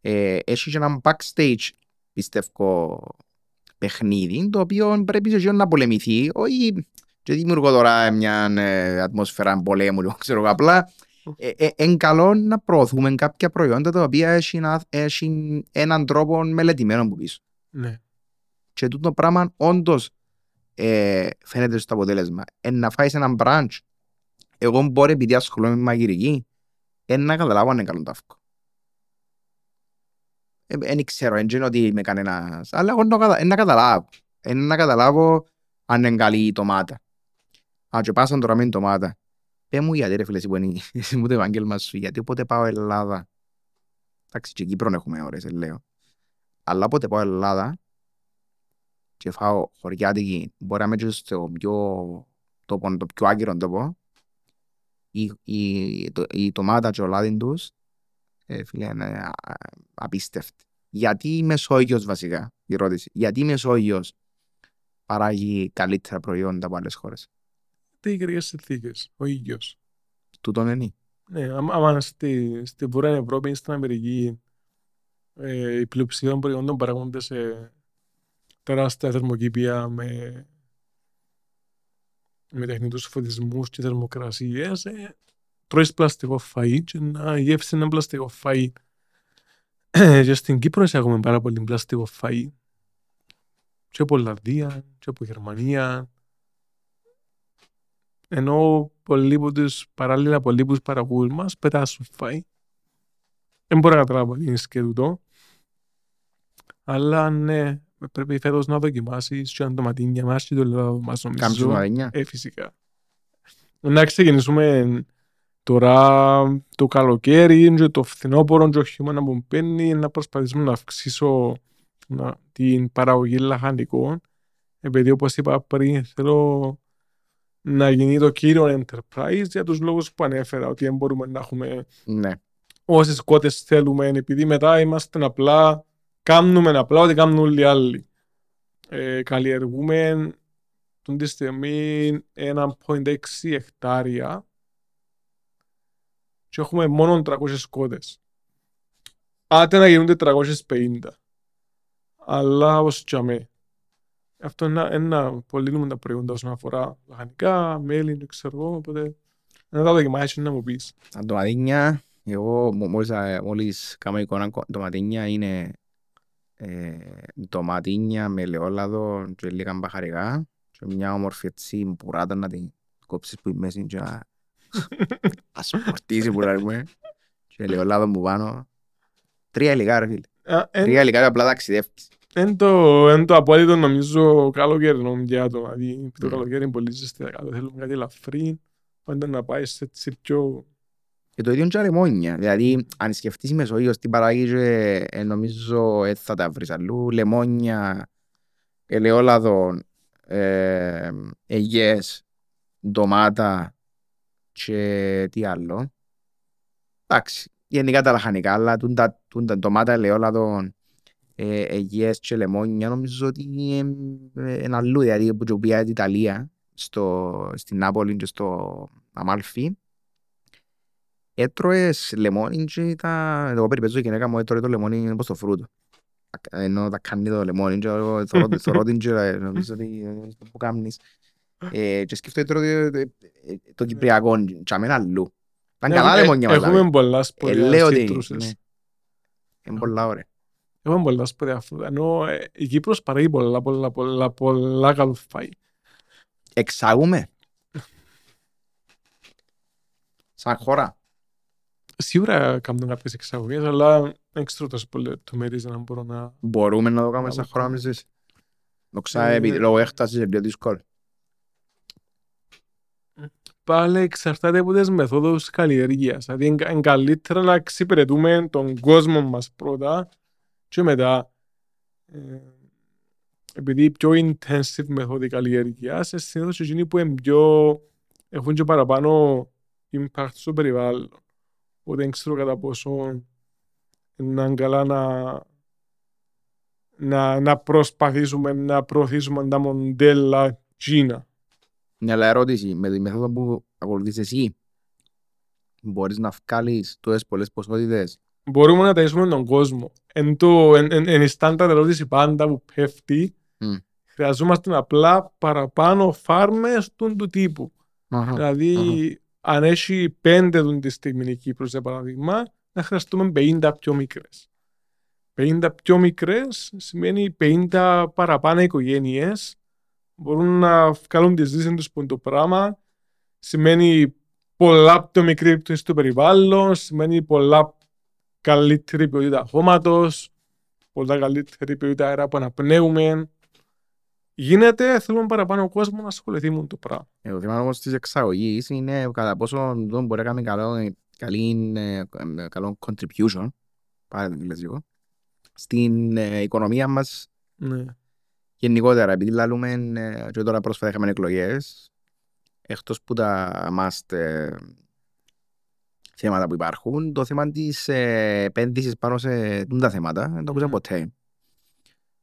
ε, έχει ένα backstage, πιστεύω, παιχνίδι, το οποίο πρέπει και να πολεμηθεί. Όχι, και δημιουργώ τώρα μια ε, ατμόσφαιρα πολέμου, ξέρω απλά. Ε, ε καλό να προωθούμε κάποια προϊόντα τα οποία έχει έναν τρόπο μελετημένο που πεις ναι. Και τούτο το πράγμα όντως ε, φαίνεται στο αποτέλεσμα. Ε, να φάεις έναν branch. Εγώ μπορεί επειδή ασχολούμαι με μαγειρική, ε, να καταλάβω αν είναι καλό ταύκο δεν ε, ξέρω, δεν ξέρω ότι είμαι κανένας, αλλά εγώ να καταλάβω. Να καταλάβω αν είναι καλή η τομάτα. Α, και πάσαν τώρα με την τομάτα. Πέ μου γιατί ρε φίλε, εσύ μου το επάγγελμα σου, γιατί όποτε πάω Ελλάδα. Εντάξει, και Κύπρον έχουμε ώρες, λέω. Αλλά όποτε πάω Ελλάδα και φάω χωριάτικη, μπορεί να είμαι στο πιο τόπο, το πιο άγκυρο τόπο, η, η, η, η τομάτα και ο λάδιν τους ε, φίλε, είναι απίστευτη. Γιατί η Μεσόγειος, βασικά, η ερώτηση. Γιατί η Μεσόγειος παράγει καλύτερα προϊόντα από άλλες χώρες. Τι γρήγορε συνθήκες, ο Του τον ενή. Ναι, άμα στη, στη Βόρεια Ευρώπη ή στην Αμερική ε, η πλειοψηφία των προϊόντων παράγονται σε τεράστια θερμοκήπια με, με τεχνητούς φωτισμούς και θερμοκρασίες, ε, τρώεις πλαστικό φαΐ και να γεύσεις ένα πλαστικό φαΐ. Ε, και στην Κύπρο έχουμε πάρα πολύ πλαστικό φαΐ. Και από Ολλανδία, και από Γερμανία. Ενώ πολλοί από τους παράλληλα πολλοί από τους παραγωγούς μας πετάσουν φαΐ. Δεν μπορώ να καταλάβω τι είναι σκέτουτο. Αλλά ναι, πρέπει φέτος να δοκιμάσεις και αν το ματίνια μας και το λάδο μας νομίζω. Κάμψου Ε, φυσικά. Να ξεκινήσουμε Τώρα το καλοκαίρι και το φθινόπωρο και ο χειμώνα που μπαίνει να προσπαθήσουμε να αυξήσω την παραγωγή λαχανικών επειδή όπως είπα πριν θέλω να γίνει το κύριο enterprise για τους λόγους που ανέφερα ότι δεν μπορούμε να έχουμε ναι. όσες κότες θέλουμε επειδή μετά είμαστε απλά κάνουμε απλά ό,τι κάνουν όλοι οι άλλοι ε, καλλιεργούμε τον τη στιγμή 1.6 εκτάρια και έχουμε μόνο 300 κότες. Άτε να γίνονται 350, Αλλά ως αμέ. Αυτό είναι ένα, ένα πολύ τα προϊόντα όσον αφορά λαχανικά, μέλι, δεν ξέρω εγώ, οπότε να τα δοκιμάσεις να μου πεις. Τα ντοματίνια, εγώ μόλις, μόλις κάνω εικόνα, ντοματίνια είναι ε, ντοματίνια με ελαιόλαδο και λίγα μπαχαρικά και μια όμορφη έτσι μπουράτα να την κόψεις που είναι μέσα και να Ας φορτίζει που λέμε. Και λέει λάδο μου πάνω. Τρία λιγά ρε φίλε. Ε, Τρία λιγά απλά ταξιδεύτης. Είναι το απόλυτο νομίζω καλοκαιρινό για το. Δηλαδή το ναι. καλοκαίρι είναι πολύ ζεστή. Θέλουμε κάτι ελαφρύ. Πάντα να πάει σε πιο και το ίδιο είναι και αρεμόνια. Δηλαδή, αν σκεφτείς η μεσογείο την παράγει ε, νομίζω έτσι ε, θα τα βρεις αλλού. Λεμόνια, ελαιόλαδο, ε, αιγές, ντομάτα και τι άλλο. Εντάξει, γενικά τα λαχανικά, αλλά τούν τα, ντομάτα, ελαιόλαδο, ε, αιγιές και λεμόνια, νομίζω ότι είναι ένα αλλού, δηλαδή που το πήγα την Ιταλία, στο, στην Νάπολη και στο Αμάλφι, έτρωες λεμόνι και τα... εγώ περιπέζω η γυναίκα μου έτρωε το λεμόνι όπως το φρούτο. Ενώ τα κάνει το λεμόνι και το ρώτην και νομίζω ότι ε, το που κάνεις. Ε, και σκεφτείτε τώρα ε, ε, ε, το ναι. Κυπριακό για αλλού. Ήταν καλά ρε μόνια δηλαδή. ναι. Έχουμε πολλά σπουδιά ότι Είναι πολλά Ενώ η Κύπρος παρέχει πολλά, πολλά, πολλά, πολλά Εξάγουμε. Σαν χώρα. Σίγουρα κάνουμε κάποιες εξαγωγές, αλλά δεν ξέρω τόσο πολύ το να μπορώ να... Μπορούμε να το κάνουμε σαν χώρα λόγω έκτασης είναι πιο δύσκολο πάλι εξαρτάται από τις μεθόδους καλλιεργίας. Δηλαδή είναι καλύτερα να εξυπηρετούμε τον κόσμο μας πρώτα και μετά ε, επειδή η πιο intensive μεθόδη καλλιεργίας είναι συνήθως που είναι πιο, έχουν και παραπάνω impact στο περιβάλλον. Οπότε δεν ξέρω κατά πόσο είναι καλά να, να, να προσπαθήσουμε να προωθήσουμε τα μοντέλα Κίνα μια άλλη ερώτηση. Με τη μέθοδο που ακολουθείς εσύ, μπορείς να βγάλεις τόσες πολλές ποσότητες. Μπορούμε να ταΐσουμε τον κόσμο. Εν το, εν, εν, εν η στάνταρ ερώτησης πάντα που πέφτει, mm. χρειαζόμαστε απλά παραπάνω φάρμες του, του τύπου. Uh-huh. Δηλαδή, uh-huh. αν έχει πέντε δουν τη στιγμή Κύπρος, για παράδειγμα, να χρειαστούμε 50 πιο μικρές. 50 πιο μικρές σημαίνει 50 παραπάνω οικογένειες μπορούν να βγάλουν τη ζήτησή τους που είναι το πράγμα. Σημαίνει πολλά από το μικρή πτώση του περιβάλλον, σημαίνει πολλά καλύτερη ποιότητα χώματος, πολλά καλύτερη ποιότητα αέρα που αναπνέουμε. Γίνεται, θέλουμε παραπάνω κόσμο να ασχοληθεί με το πράγμα. Ε, το θέμα όμως της εξαγωγής είναι κατά πόσο δεν μπορεί να κάνει καλό, καλή, ε, ε, καλό contribution, πάρα στην ε, οικονομία μας. ναι γενικότερα, επειδή λαλούμε ε, και τώρα πρόσφατα είχαμε εκλογές, εκτός που τα μάστε θέματα που υπάρχουν, το θέμα της ε, επένδυσης πάνω σε τούντα θέματα δεν το ακούσαμε ναι. ποτέ.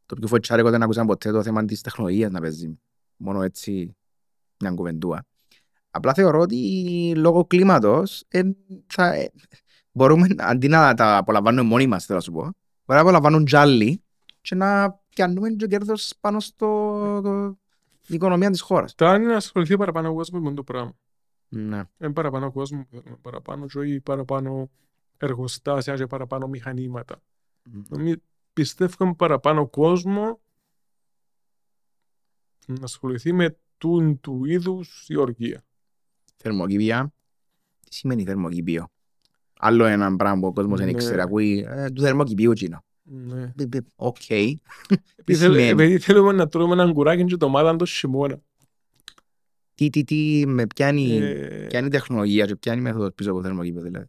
Το πιο φωτσάρικο δεν ακούσαμε ποτέ το θέμα της τεχνολογίας να παίζει. Μόνο έτσι μια κουβεντούα. Απλά θεωρώ ότι λόγω κλίματος ε, ε, μπορούμε αντί να τα απολαμβάνουμε μόνοι μας, θέλω να σου πω, μπορεί να απολαμβάνουν τζάλι και να πιάνουμε και κέρδος πάνω στο στην οικονομία της χώρας. Τα είναι να ασχοληθεί παραπάνω ο κόσμος με το πράγμα. Ναι. Είναι παραπάνω κόσμος, παραπάνω ζωή, παραπάνω εργοστάσια και παραπάνω μηχανήματα. Mm. Πιστεύουμε παραπάνω κόσμο να ασχοληθεί με του, του είδους οργία. Θερμοκηπία. Τι σημαίνει θερμοκηπίο. Άλλο ένα πράγμα που ο κόσμος δεν ναι. ξέρει. Ακούει ε, του θερμοκηπίου Τζίνο. Ναι. Οκ. Επειδή θέλουμε να τρώμε έναν κουράκι και ντομάτα το χειμώνα. Τι, τι, τι, με πιάνει, ε, πιάνει τεχνολογία και πιάνει μέθοδος πίσω από θερμοκήπια δηλαδή.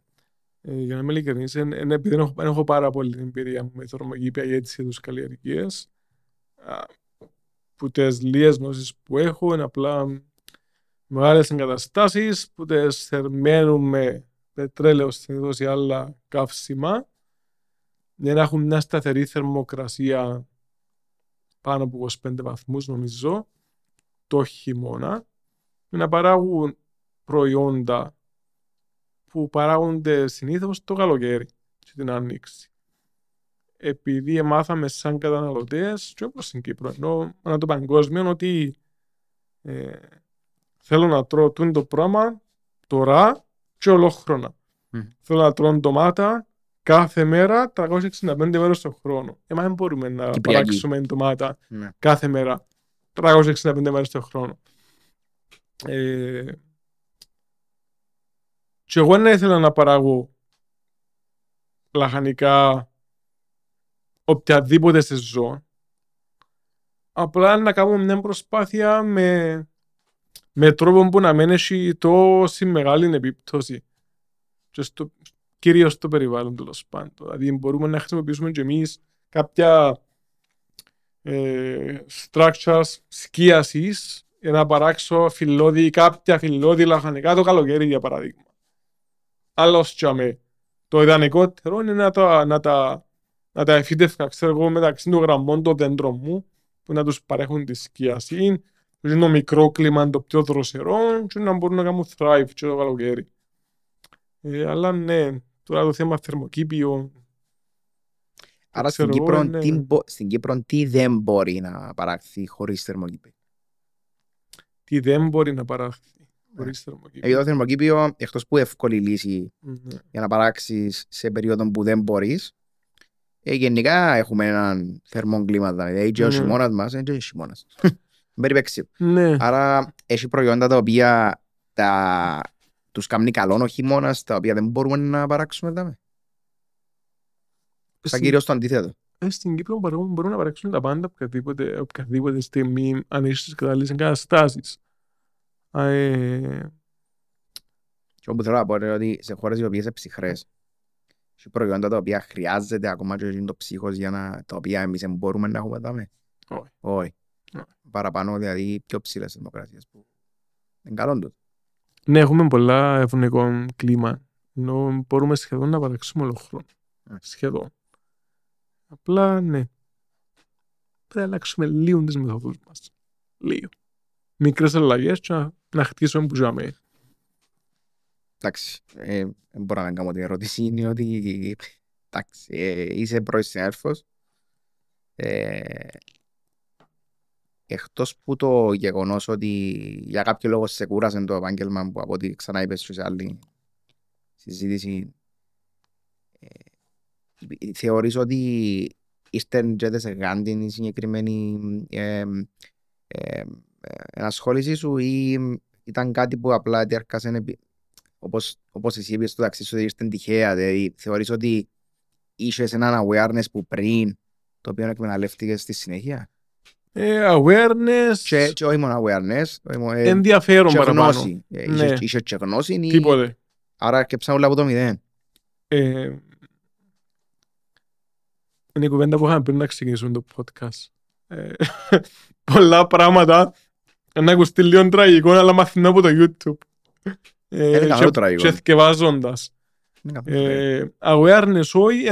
Ε, για να είμαι ειλικρινής, επειδή έχω, έχω πάρα πολύ την εμπειρία μου με θερμοκήπια για τις είδους καλλιεργίες, που τις λίγες γνώσεις που έχω είναι απλά μεγάλε εγκαταστάσει που τις θερμαίνουμε πετρέλαιο στην ή άλλα καύσιμα να έχουν μια σταθερή θερμοκρασία πάνω από 25 βαθμούς νομίζω το χειμώνα να παράγουν προϊόντα που παράγονται συνήθως το καλοκαίρι και την άνοιξη. Επειδή μάθαμε σαν καταναλωτές και όπως στην Κύπρο, ενώ ανά το παγκόσμιο ότι ε, θέλω να τρώω το πράγμα τώρα και ολόχρονα. Mm. Θέλω να τρώω ντομάτα κάθε μέρα 365 μέρε στον χρόνο. Εμά δεν μπορούμε να παράξουμε ντομάτα ναι. κάθε μέρα 365 μέρε στον χρόνο. Ε, και εγώ δεν ήθελα να παράγω λαχανικά οποιαδήποτε ζώα; Απλά να κάνω μια προσπάθεια με, με τρόπο που να μην έχει τόση μεγάλη επίπτωση. Και στο, κυρίως στο περιβάλλον τέλος πάντων. Δηλαδή, μπορούμε να χρησιμοποιήσουμε κι εμείς κάποια ε, structures σκίασης για να παράξω φιλόδι ή κάποια φιλόδι λαχανικά το καλοκαίρι για παράδειγμα. Άλλωστε, το ιδανικότερο είναι να τα, να τα, να τα εφήτευκα, ξέρω εγώ, μεταξύ των γραμμών των δέντρων μου που να τους παρέχουν τη σκίαση, που είναι το μικρό κλίμα το πιο δροσερό, και να μπορούν να κάνουν thrive και το καλοκαίρι. Ε, αλλά ναι, Τώρα το θέμα θερμοκήπιο. Άρα στην Κύπρο, είναι... τι, στην Κύπρο, τι, δεν μπορεί να παραχθεί χωρίς θερμοκήπιο. Τι δεν μπορεί να παραχθεί ναι. χωρίς θερμοκήπιο. το θερμοκήπιο, εκτός που εύκολη ναι. για να παράξεις σε περίοδο που δεν μπορείς, ε, γενικά έχουμε έναν θερμό κλίμα. Δηλαδή, και ο ναι. χειμώνας μας είναι και ο χειμώνας. Περιπέξει. Άρα, έχει προϊόντα τα οποία τα τους κάνει καλό ο χειμώνας, τα οποία δεν μπορούμε να παράξουμε δάμε. Ε, Σαν κυρίως το αντίθετο. Ε, στην Κύπρο μπορούμε να παράξουμε τα πάντα οποιαδήποτε, οποιαδήποτε στιγμή αν είσαι στις καταλήσεις εγκαταστάσεις. Ε... Και όπου θέλω να πω είναι ότι σε χώρες οι οποίες είναι ψυχρές και προϊόντα τα οποία χρειάζεται ακόμα και είναι το ψύχος για να, τα οποία εμείς δεν μπορούμε να έχουμε εδώ. Όχι. Όχι. Ναι. Παραπάνω δηλαδή πιο ψηλές δημοκρατίες που είναι καλό ναι, έχουμε πολλά ευνοϊκό κλίμα. Ενώ μπορούμε σχεδόν να παραξούμε όλο χρόνο. Ναι. Σχεδόν. Απλά, ναι. Πρέπει να αλλάξουμε λίγο τις μεθόδους μας. Λίγο. Μικρές αλλαγές και να, χτίσουμε που ζούμε. Εντάξει. Ε, δεν μπορώ να κάνω την ερώτηση. Είναι ότι. Εντάξει. Ε, είσαι πρώην συνέρφο εκτός που το γεγονός ότι για κάποιο λόγο σε κούρασε το επάγγελμα που από ό,τι ξανά είπες σε άλλη συζήτηση, ε, θεωρείς ότι είστε και σε γάντιν η συγκεκριμένη ενασχόλησή ε, ε, σου ή ήταν κάτι που απλά διαρκάσαν όπως, όπως εσύ είπες στο ταξί σου ήρθε τυχαία, δηλαδή θεωρείς ότι είσαι σε έναν awareness που πριν το οποίο εκμεταλλεύτηκες στη συνέχεια. awareness. Και, και όχι μόνο awareness. Ε, ενδιαφέρον παραπάνω. Γνώση. Ναι. Είχε και Τίποτε. Άρα και podcast. Ε, πολλά πράγματα λίγο τραγικό, αλλά από το YouTube. Ε, και, και Ε, awareness όχι,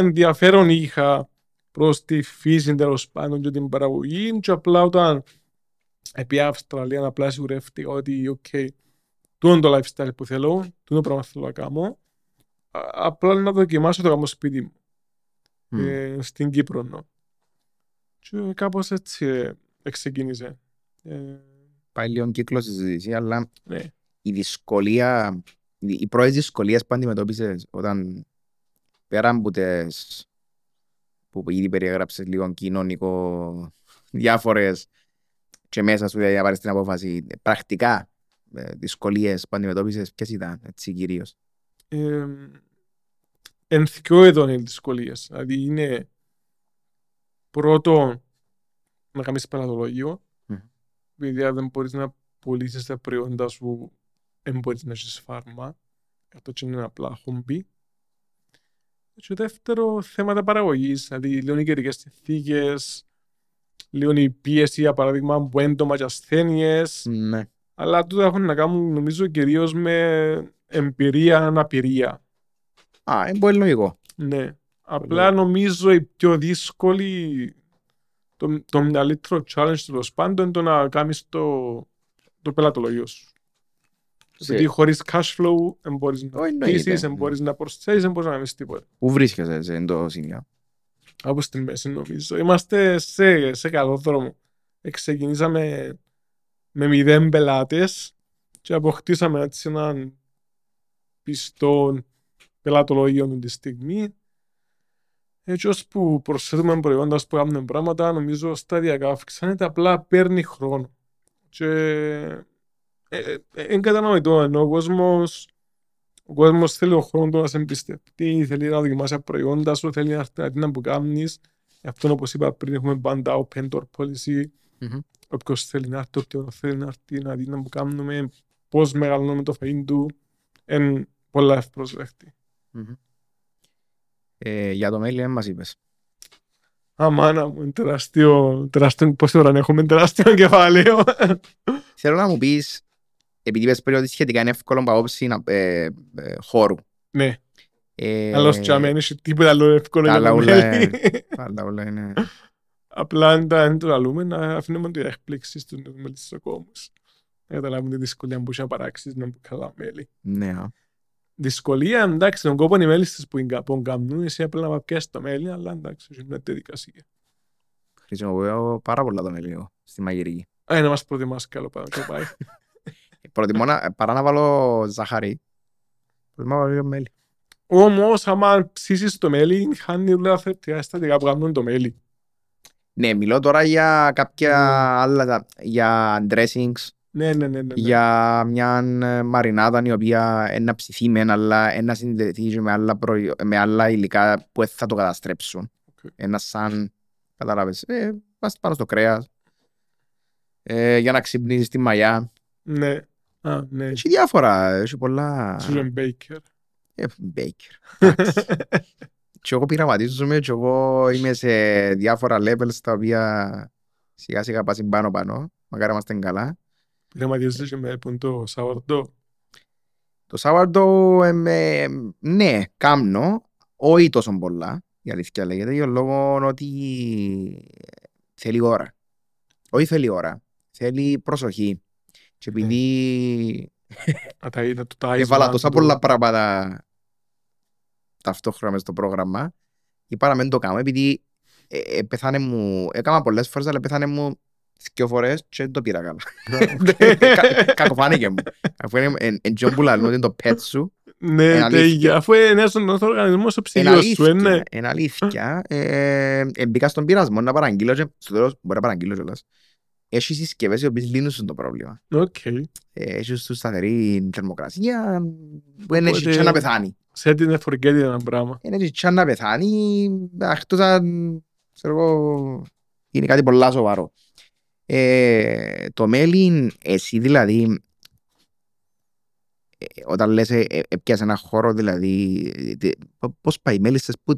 προς τη φύση τέλος πάντων και την παραγωγή. Και απλά όταν επί Αυστραλία, να απλά σιγουρεύτηκα ότι οκ, το είναι το lifestyle που θέλω, τούτο πράγμα που θέλω να κάνω. Απλά να δοκιμάσω το κάνω σπίτι μου. Ε, στην Κύπρο. Και κάπως έτσι ε, ε, ξεκίνησε. Πάει λίγο κύκλος συζήτηση, αλλά ναι. η δυσκολία, οι πρώτε δυσκολίε που αντιμετώπισες όταν πέραν από τις που ήδη περιέγραψες λίγο κοινωνικό, διάφορες και μέσα σου για δηλαδή, να πάρεις την απόφαση. Πρακτικά, ε, δυσκολίες που αντιμετώπισες, ποιες ήταν έτσι κυρίως. Ε, εδώ είναι οι δυσκολίες. Δηλαδή είναι πρώτο να κάνεις παραδολογείο, mm. επειδή δεν μπορείς να πωλήσεις τα προϊόντα σου, δεν μπορείς να έχεις φάρμα. Αυτό είναι απλά χομπι. Και δεύτερο, θέματα παραγωγής. Δηλαδή, λίγο οι καιρικές συνθήκες, λίγο η πίεση, για παράδειγμα, που έντομα και ασθένειες. Ναι. Αλλά τούτα έχουν να κάνουν, νομίζω, κυρίως με εμπειρία αναπηρία. Α, είναι πολύ λογικό. Ναι. Απλά νομίζω η πιο δύσκολη, το, το μεγαλύτερο challenge τέλος πάντων είναι το να κάνεις το, το πελατολογιό σου. Γιατί χωρίς cash flow δεν μπορείς να πτήσει, δεν να προσθέσεις, δεν μπορείς να κάνεις τίποτα. Πού βρίσκεσαι σε εντό σημεία. Από στην μέση νομίζω. Είμαστε σε, σε καλό δρόμο. Ε, ξεκινήσαμε με μηδέν πελάτες και αποκτήσαμε έτσι έναν πιστό πελατολόγιο τη στιγμή. Έτσι όσο προσθέτουμε προϊόντα, που κάνουμε πράγματα, νομίζω σταδιακά αυξάνεται, απλά παίρνει χρόνο. Και είναι ε, ε, κατανοητό ενώ ο κόσμος ο κόσμος θέλει ο χρόνο του να σε εμπιστευτεί, θέλει να δοκιμάσει τα προϊόντα σου, θέλει να έρθει να δει να που κάνεις. Αυτό όπως είπα πριν έχουμε πάντα open door policy. Mm-hmm. Όποιος θέλει να έρθει, όποιος θέλει να έρθει, να δει να που κάνουμε, πώς μεγαλώνουμε το φαΐν του. Είναι πολλά ευπροσδεκτη mm-hmm. ε, για το mail μας είπες. Αμάνα μου, είναι τεράστιο, τεράστιο, πόση ώρα έχουμε, τεράστιο κεφάλαιο. Θέλω να μου πεις επειδή είπες πριν ότι σχετικά είναι εύκολο από άποψη ε, ε, χώρου. Ναι. Ε, Άλλος τσάμε, είναι τίποτα άλλο εύκολο για το μέλη. Άλλα όλα είναι. Απλά αν δεν το λαλούμε να αφήνουμε την έκπληξη στους μελισσοκόμους. Να καταλάβουν τη δυσκολία που είχε παράξεις να μπουν καλά μέλη. Ναι. Δυσκολία, εντάξει, τον κόπο οι μέλισσες που εγκαμπνούν, εσύ απλά να πιάσεις το μέλη, αλλά εντάξει, είναι μια διαδικασία. Χρησιμοποιώ πάρα πολλά το μέλη εγώ, στη μαγειρική. Α, να μας προτιμάς καλό πάνω και πάει. Προτιμώ να, παρά να βάλω ζάχαρη. Προτιμώ να βάλω μέλι. Όμως, άμα ψήσεις το μέλι, χάνει όλα τα στατικά που κάνουν το μέλι. Ναι, μιλώ τώρα για κάποια άλλα, για dressings, ναι, ναι, ναι, ναι, για μια μαρινάδα η οποία να ψηθεί με, αλλά ένα συνδεθεί με άλλα, προϊ... με άλλα υλικά που θα το καταστρέψουν. Okay. Ένα σαν, καταλάβες, ε, πάνω στο κρέας, ε, για να ξυπνήσεις τη μαλλιά. Ναι. Ναι. Έχει διάφορα, έχει πολλά... Τζουλεν Μπέικερ. Ε, Μπέικερ. και εγώ πειραματίζομαι και εγώ είμαι σε διάφορα levels τα οποία σιγά σιγά πας πάνω πάνω. Μακάρα είμαστε καλά. Πειραματίζεσαι και με το Σαββαρντό. Το Σάββαρντο, ναι, κάμνο, όχι τόσο πολλά, η αλήθεια λέγεται, για λόγω ότι θέλει ώρα. Όχι θέλει ώρα, θέλει προσοχή. Και επειδή έβαλα τόσα πολλά πράγματα ταυτόχρονα στο πρόγραμμα, είπα να μην το κάνω, επειδή ε, ε, πεθάνε μου, έκανα πολλές φορές, αλλά πεθάνε μου δύο φορές και δεν το πήρα καλά. Ναι, κακοφάνηκε μου. Αφού είναι εντζιόν που λαλούν, είναι το πέτ σου. Ναι, αφού είναι ένας οργανισμός ο ψηλίος σου. Είναι αλήθεια. Ναι. Ε, μπήκα στον πειρασμό να παραγγείλω και στο τέλος μπορεί να παραγγείλω κιόλας έχει συσκευές οι οποίες λύνουν το πρόβλημα. Okay. Ε, έχει τους σταθερή θερμοκρασία, που δεν έχει τσάν να πεθάνει. Σε την είναι ένα πράγμα. Δεν έχει τσάν να πεθάνει, Αυτό αν ξέρω, είναι κάτι πολύ σοβαρό. Ε, το μέλι, εσύ δηλαδή, ε, όταν λες ε, ε, ένα χώρο, δηλαδή, πώς πάει μέλισσες, σας,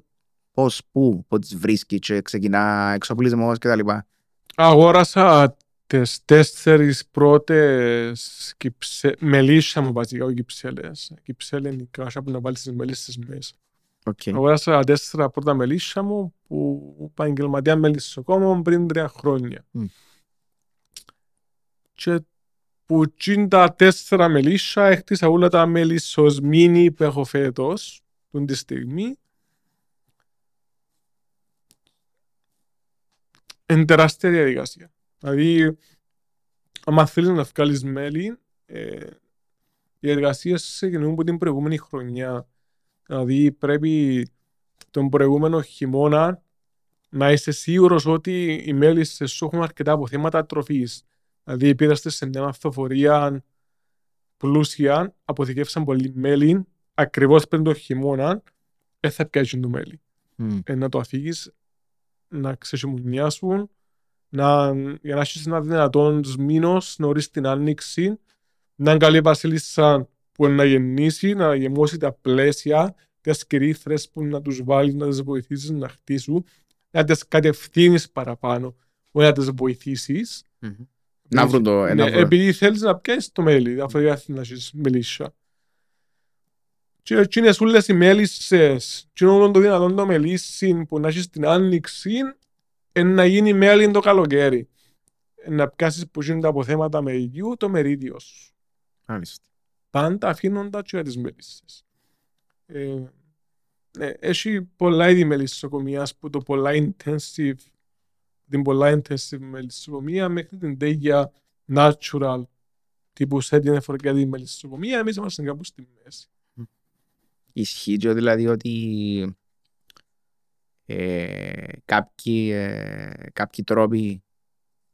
πώς, πού, πού τις βρίσκεις, ξεκινά εξοπλισμός κτλ. Αγόρασα τι τέσσερις πρώτες κυψε... μελίσσα μου βασικά, όχι είναι η άσια που να βάλεις τις μελίσσες μέσα. Okay. Αγόρασα τέσσερα πρώτα μελίσσα μου που επαγγελματία μελισσοκόμων πριν τρία χρόνια. Mm. Και που τσιν τα τέσσερα μελίσσα έχτισα όλα τα μήνυ που έχω φέτος, τον τη στιγμή. είναι τεράστια διαδικασία. Δηλαδή, αν θέλεις να βγάλεις μέλη, ε, οι εργασίε ξεκινούν από την προηγούμενη χρονιά. Δηλαδή, πρέπει τον προηγούμενο χειμώνα να είσαι σίγουρος ότι οι μέλη σου έχουν αρκετά αποθέματα τροφής. Δηλαδή, πήραστε σε μια αυτοφορία πλούσια, αποθηκεύσαν πολύ μέλη ακριβώς πριν το χειμώνα, δεν θα πιάσουν το μέλη. Mm. Ε, να το αφήγεις να ξεσημουνιάσουν, για να έχεις ένα δυνατόν μήνος νωρίς την άνοιξη, να είναι καλή βασίλισσα που να γεννήσει, να γεμώσει τα πλαίσια, τις κυρίθρες που να τους βάλει, να τις βοηθήσεις να χτίσουν, να τις κατευθύνεις παραπάνω, που να τις βοηθησεις Να βρουν το... Ναι, επειδή θέλεις να πιάσεις το μέλι, αφού δεν να έχεις μελίσσα. Και εκείνες όλες οι μέλισσες, όλο το δυνατόν το μελίσσιν που να έχεις την άνοιξη, να γίνει μέλιν το καλοκαίρι. Ε, να πιάσεις που γίνουν τα αποθέματα υγιού το μερίδιο σου. Μάλιστα. Πάντα αφήνοντα και τις μέλισσες. Ε, ναι, έχει πολλά είδη μελισσοκομίας που το πολλά intensive την πολλά intensive μελισσοκομία μέχρι την τέγια natural τύπου σε την εφορικά τη μελισσοκομία εμείς είμαστε κάπου στη μέση. Ισχύει δηλαδή ότι ε, κάποιοι, ε, κάποιοι τρόποι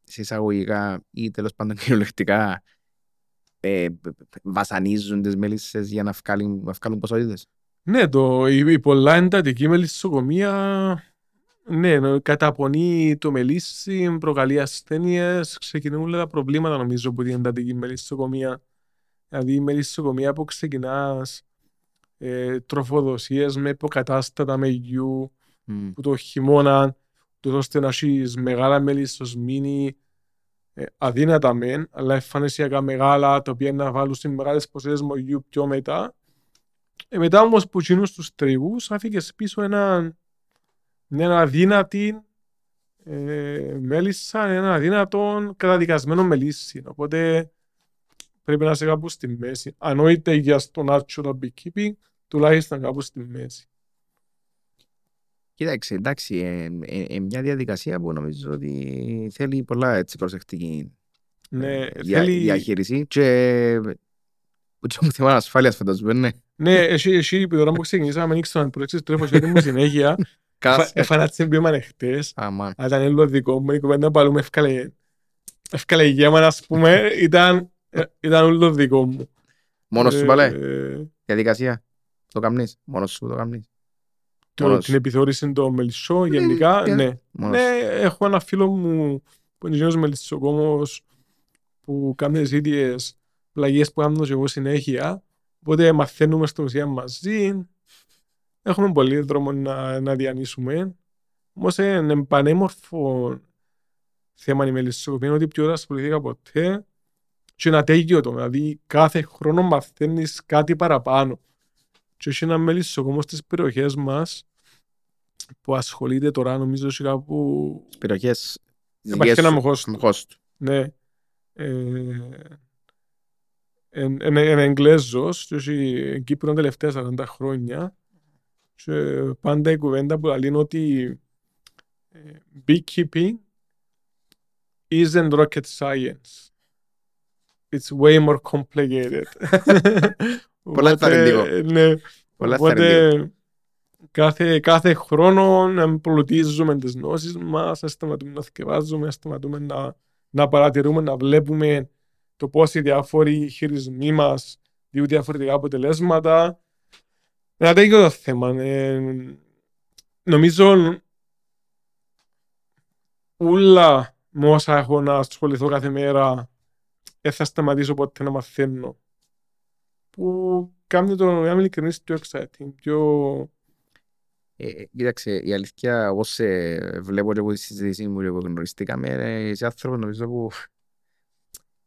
σε εισαγωγικά ή τέλος πάντων κυριολεκτικά ε, βασανίζουν τις μέλισσες για να βγάλουν, να βγάλουν ποσότητες. Ναι, το, η, η πολλά εντατική μελισσοκομεία ναι, καταπονεί το μελίσι, προκαλεί ασθένειες. Ξεκινούν όλα τα προβλήματα νομίζω από την εντατική μελισσοκομεία. Δηλαδή η μελισσοκομεία που ξεκινάς, ε, τροφοδοσίες με υποκατάστατα με που το χειμώνα του ώστε να έχεις μεγάλα μέλη στο σμήνι ε, αδύνατα μεν, αλλά εμφανισιακά μεγάλα τα οποία να βάλουν σε μεγάλες ποσότητες μογιού πιο μετά ε, μετά όμως που γίνουν στους τριγούς άφηκες πίσω ένα, ένα αδύνατη ε, μέλισσα, ένα αδύνατον καταδικασμένο μελίσσι οπότε πρέπει να είσαι κάπου στη μέση. Αν όχι για στον άρτσο το beekeeping, τουλάχιστον κάπου στη μέση. Κοίταξε, εντάξει, ε, ε, ε, μια διαδικασία που νομίζω ότι θέλει πολλά έτσι, προσεκτική ε, ναι, δια, θέλει... διαχείριση και το θέμα ασφάλειας φαντάζομαι, ναι. Ναι, εσύ, εσύ είπε τώρα που ξεκινήσαμε, αν ήξερα να προέξεις τρέφω και μου συνέχεια, τις πιο χτες, αλλά ήταν λίγο δικό μου, η κουβέντα που με έφκαλε, έφκαλε ας πούμε, ήταν ε, ήταν όλο δικό μου. Μόνος σου ε, παλέ. Ε, Διαδικασία. Το καμνείς. Μόνος σου το καμνείς. Την επιθεώρηση το Μελισσό ναι, γενικά, ναι. Ναι. ναι, έχω ένα φίλο μου που είναι γιος μελισσοκόμος που κάνει τις ίδιες πλαγιές που κάνω και εγώ συνέχεια. Οπότε μαθαίνουμε στην ουσία μαζί. Έχουμε πολύ δρόμο να, διανύσουμε. Όμως είναι πανέμορφο θέμα η μελισσοκοπία. ότι πιο ώρα ασχοληθήκα ποτέ και να τέγιο το, δηλαδή κάθε χρόνο μαθαίνεις κάτι παραπάνω. Και να ένα ακόμα στι περιοχές μας που ασχολείται τώρα νομίζω σιγά-σιγά κάπου... Στις περιοχές... Ε, υπάρχει ένα μοχό του. Ναι. Ένα ε, Εγγλέζος, και έχει τα τελευταία 40 χρόνια και πάντα η κουβέντα που λέει ότι ε, beekeeping isn't rocket science. It's way more complicated. Πολλά θα Ναι. Πολλά Οπότε, κάθε, κάθε χρόνο να εμπλουτίζουμε τις γνώσεις μας, να σταματούμε να θεκευάζουμε, να σταματούμε να, να παρατηρούμε, να βλέπουμε το πώς οι διάφοροι χειρισμοί μας διούν διαφορετικά αποτελέσματα. Ένα τέτοιο το θέμα. Ε, νομίζω όλα με όσα έχω να ασχοληθώ κάθε μέρα δεν θα σταματήσω ποτέ να μαθαίνω. Που κάνει το να μην ειλικρινής πιο exciting, πιο... Ε, κοίταξε, η αλήθεια, εγώ σε βλέπω και τη συζήτησή μου και εγώ γνωριστήκαμε, είσαι άνθρωπος νομίζω που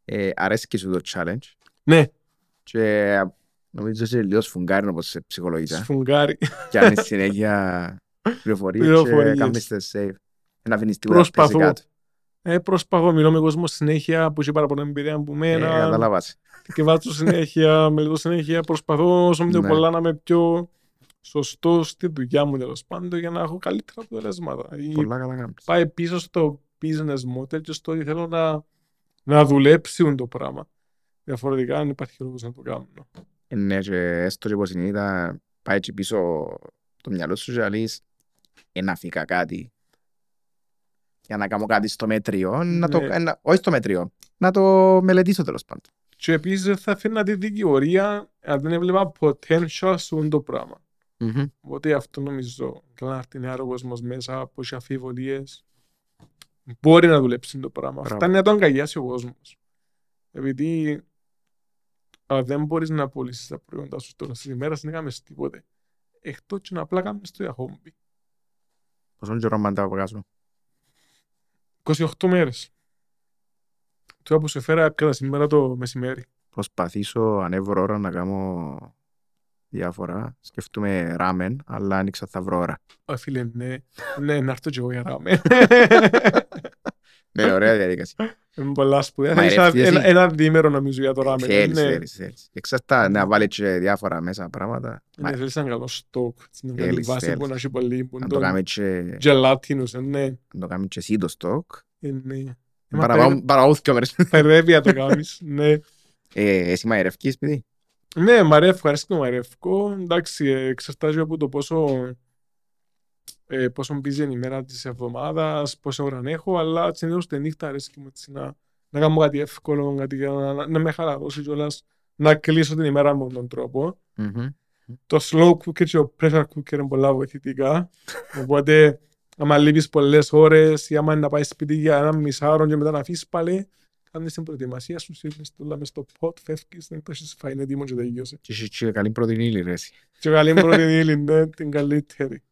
ε, και σου το challenge. Ναι. Και ε, νομίζω είσαι λίγο σφουγγάρι όπως σε ψυχολογικά. Σφουγγάρι. Και αν συνέχεια πληροφορίες και ε, κάνεις τα safe. Ε, να αφήνεις τίποτα να ε, προσπαθώ, μιλώ με κόσμο συνέχεια που είχε πάρα πολλά εμπειρία από ε, μένα. Ε, Και βάζω συνέχεια, μελετώ συνέχεια, προσπαθώ όσο πιο ναι. πολλά να είμαι πιο σωστό στη δουλειά μου τέλος πάντων για να έχω καλύτερα αποτελέσματα. Πολλά καλά Πάει πίσω στο business model και στο ότι θέλω να, να δουλέψουν το πράγμα. Διαφορετικά αν υπάρχει λόγος να το κάνω. Ε, ναι, και έστω και πως πάει και πίσω το μυαλό σου και λες, φύγα κάτι, για να κάνω κάτι στο μέτριο, να το, ναι. ένα, όχι στο μέτριο, να το μελετήσω τέλος πάντων. Και επίσης θα φέρνα τη δικαιωρία αν δεν έβλεπα potential σου το πραγμα mm-hmm. Οπότε αυτό νομίζω. Καλά να έρθει νεαρό κόσμος μέσα από τι αφιβολίες. Μπορεί να δουλέψει το πράγμα. Αυτά είναι να το αγκαλιάσει ο κόσμος. Επειδή α, δεν μπορείς να πωλήσεις τα προϊόντα σου τώρα τη ημέρα, δεν έκαμε τίποτε. Εκτός και να απλά κάνεις το για Πόσο καιρό μαντά βγάζουμε. 28 μέρε. Το που σε φέρα κατά σήμερα το μεσημέρι. Προσπαθήσω ανέβω ώρα να κάνω διάφορα. Σκεφτούμε ράμεν, αλλά άνοιξα θα βρω ώρα. φίλε, ναι. ναι, να έρθω και εγώ για ράμεν. ναι, ωραία διαδικασία. Είναι πολλά σπουδαία. Ένα διήμερο νομίζω για το ράμεν. Θέλεις, θέλεις, ναι. θέλεις. Εξαρτά να βάλεις και διάφορα μέσα πράγματα. Ναι, θέλεις έναν καλό στόκ. Να καλή βάση που να έχει πολύ. Ε, ναι. Να το κάνεις και... Γελάτινος, ναι. Να το και εσύ το στόκ. Ε, ναι. Ε, Παραγωθήκε μέρες. Περεύει να το κάνεις, ναι. Εσύ μαϊρευκείς, παιδί. Ναι, μαρεύκω, αρέσκει το Εντάξει, εξαρτάζει από το πόσο ε, πόσο μπίζει η μέρα της εβδομάδας, πόση ώρα έχω, αλλά συνήθως τη νύχτα αρέσει και μου έτσι να, να κάνω κάτι εύκολο, κάτι, να, να, να με χαλαρώσει κιόλας, να κλείσω την ημέρα με τον τροπο mm-hmm. Το slow cooker και το pressure cooker είναι πολλά βοηθητικά. Οπότε, άμα λείπεις πολλές ώρες ή άμα είναι να πάεις σπίτι για ένα μισάρο και μετά να αφήσει πάλι, κάνεις την προετοιμασία σου, σύρνεις το λάμε στο pot, φεύγεις, δεν το έχεις φάει, είναι έτοιμο και τελειώσε. Και καλή πρωτεϊνήλη, ρε. Και καλή πρωτεϊνήλη, ναι, την καλύτερη.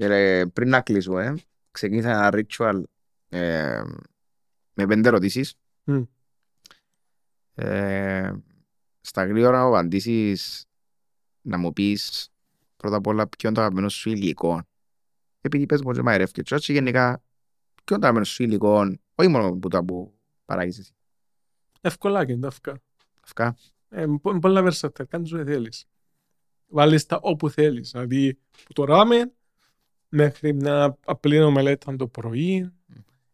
Ρε, πριν να ε, ξεκίνησα ένα ritual ε, με πέντε ερωτήσεις. Mm. Ε, στα γρήγορα μου απαντήσεις να μου πεις πρώτα απ' όλα ποιο είναι το αγαπημένο σου υλικό. Επειδή πες μου ότι μ' και τσότσι, γενικά ποιο είναι το αγαπημένο σου υλικό, όχι μόνο που το που παράγεις εσύ. Εύκολα και τα αυκά. Αυκά. Ε, πολλά βερσατά, κάνεις ό,τι θέλεις. Βάλεις τα όπου θέλεις. Δηλαδή, το ράμεν, μέχρι μια απλή ομελέτα το πρωί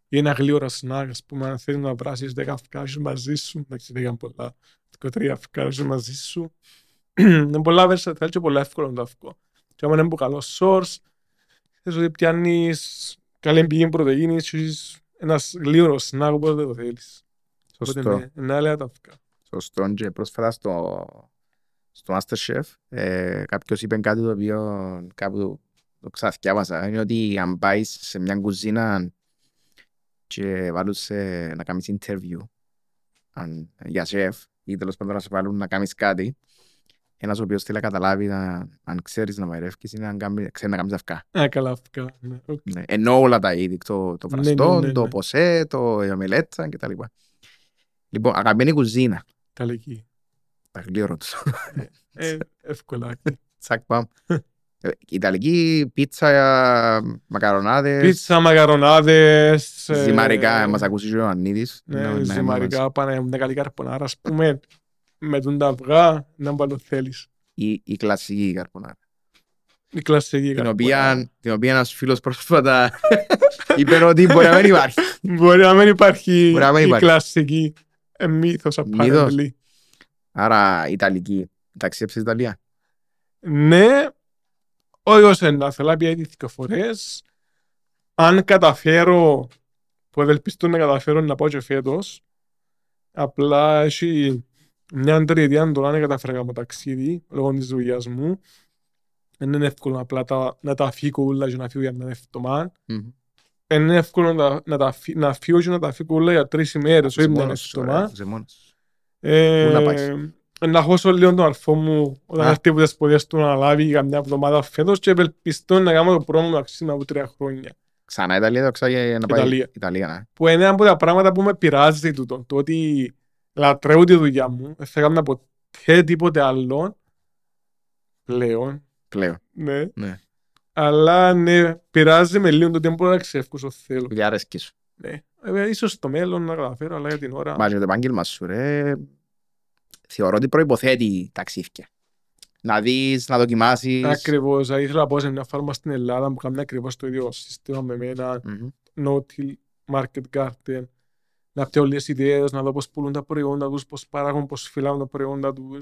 ή ένα γλύωρο σνακ, ας πούμε, αν θέλεις να βράσεις 10 φκάρους μαζί σου, εντάξει, δεν είχαν πολλά, 23 φκάρους μαζί σου. είναι πολλά versatile και πολύ εύκολο να το αυκό. Και άμα είναι που καλό source, θες ότι πιάνεις καλή πηγή πρωτεΐνης σου ένας γλύωρος σνακ, όπως δεν το θέλεις. Σωστό. Ναι, είναι άλλα τα αυκά. Σωστό και πρόσφατα στο, στο Masterchef ε, κάποιος είπε κάτι το οποίο κάπου το ξαθιάβασα, είναι ότι αν πάει σε μια κουζίνα και βάλεις να κάνεις interview αν, για σεφ ή τέλος πάντων να σε βάλουν να κάνεις κάτι, ένας ο οποίος θέλει να καταλάβει να, αν ξέρεις να μαϊρεύκεις ή αν κάνει, ξέρει να κάνεις αυκά. Α, καλά αυκά. Ναι. Okay. ενώ όλα τα είδη, το, το βραστό, ναι, ναι, ναι, ναι. το ποσέ, το μελέτσα κτλ. Λοιπόν, αγαπημένη κουζίνα. Ιταλική. Τα γλύρω τους. ε, εύκολα. Τσακ πάμε. Ε, Ιταλική πίτσα, μακαρονάδες. Πίτσα, μακαρονάδες. Ε, ζυμαρικά, ε, μας ακούσεις ο Ιωαννίδης. Ναι, ναι, ζυμαρικά, ναι, πάνε μια καλή καρπονάρα, ας πούμε. Με τον ταυγά, να να μπαλώ θέλεις. Η, η κλασική καρπονάρα. Η κλασική την καρπονάρα. Οποία, την οποία ένας φίλος πρόσφατα είπε ότι μπορεί να μην υπάρχει. μπορεί να μην υπάρχει να μην η υπάρχει. κλασική. Ε, Μύθος απάντηση. Άρα Ιταλική. Ταξίδεψε Ιταλία. Ναι, όχι όσο να θέλω πια δύο φορές. Αν καταφέρω, που ευελπιστώ να καταφέρω να πάω και φέτος, απλά έχει μια τριετία αν τώρα να καταφέρω με ταξίδι, λόγω της δουλειάς μου. Δεν είναι εύκολο απλά τα, να τα φύγω όλα και να φύγω για να είναι φτωμά. Είναι εύκολο να, να, τα, να φύγω και να τα φύγω όλα για τρεις ημέρες, όχι να είναι φτωμά. ε, Πού να πάεις να χώσω λίγο τον αρφό μου όταν έρθει από τις σπουδές του να λάβει μια εβδομάδα φέτος και επελπιστώ να κάνω το πρώτο μου αξίνα από τρία χρόνια. Ξανά Ιταλία, το να πάει Ιταλία. ναι. Που είναι ένα από τα πράγματα που με πειράζει τούτο, το ότι λατρεύω τη δουλειά μου, δεν θα κάνω ποτέ τίποτε άλλο πλέον. Πλέον. Ναι. ναι. Αλλά ναι, πειράζει με λίγο το ότι μπορώ να ξεύχω όσο θέλω. Δουλειά σου. Ναι. Ε, ίσως στο μέλλον να καταφέρω, αλλά για την ώρα... Μα το επάγγελμα σου ρε, θεωρώ ότι προποθέτει ταξίδια. Να δεις, να δοκιμάσεις. Ακριβώς. Ήθελα να πω σε μια φάρμα στην Ελλάδα που κάνει ακριβώς το ίδιο σύστημα με εμένα. Mm-hmm. market garden. Να πει όλες τις ιδέες, να δω πώς πουλούν τα προϊόντα τους, πώς παράγουν, πώς φυλάουν τα προϊόντα τους.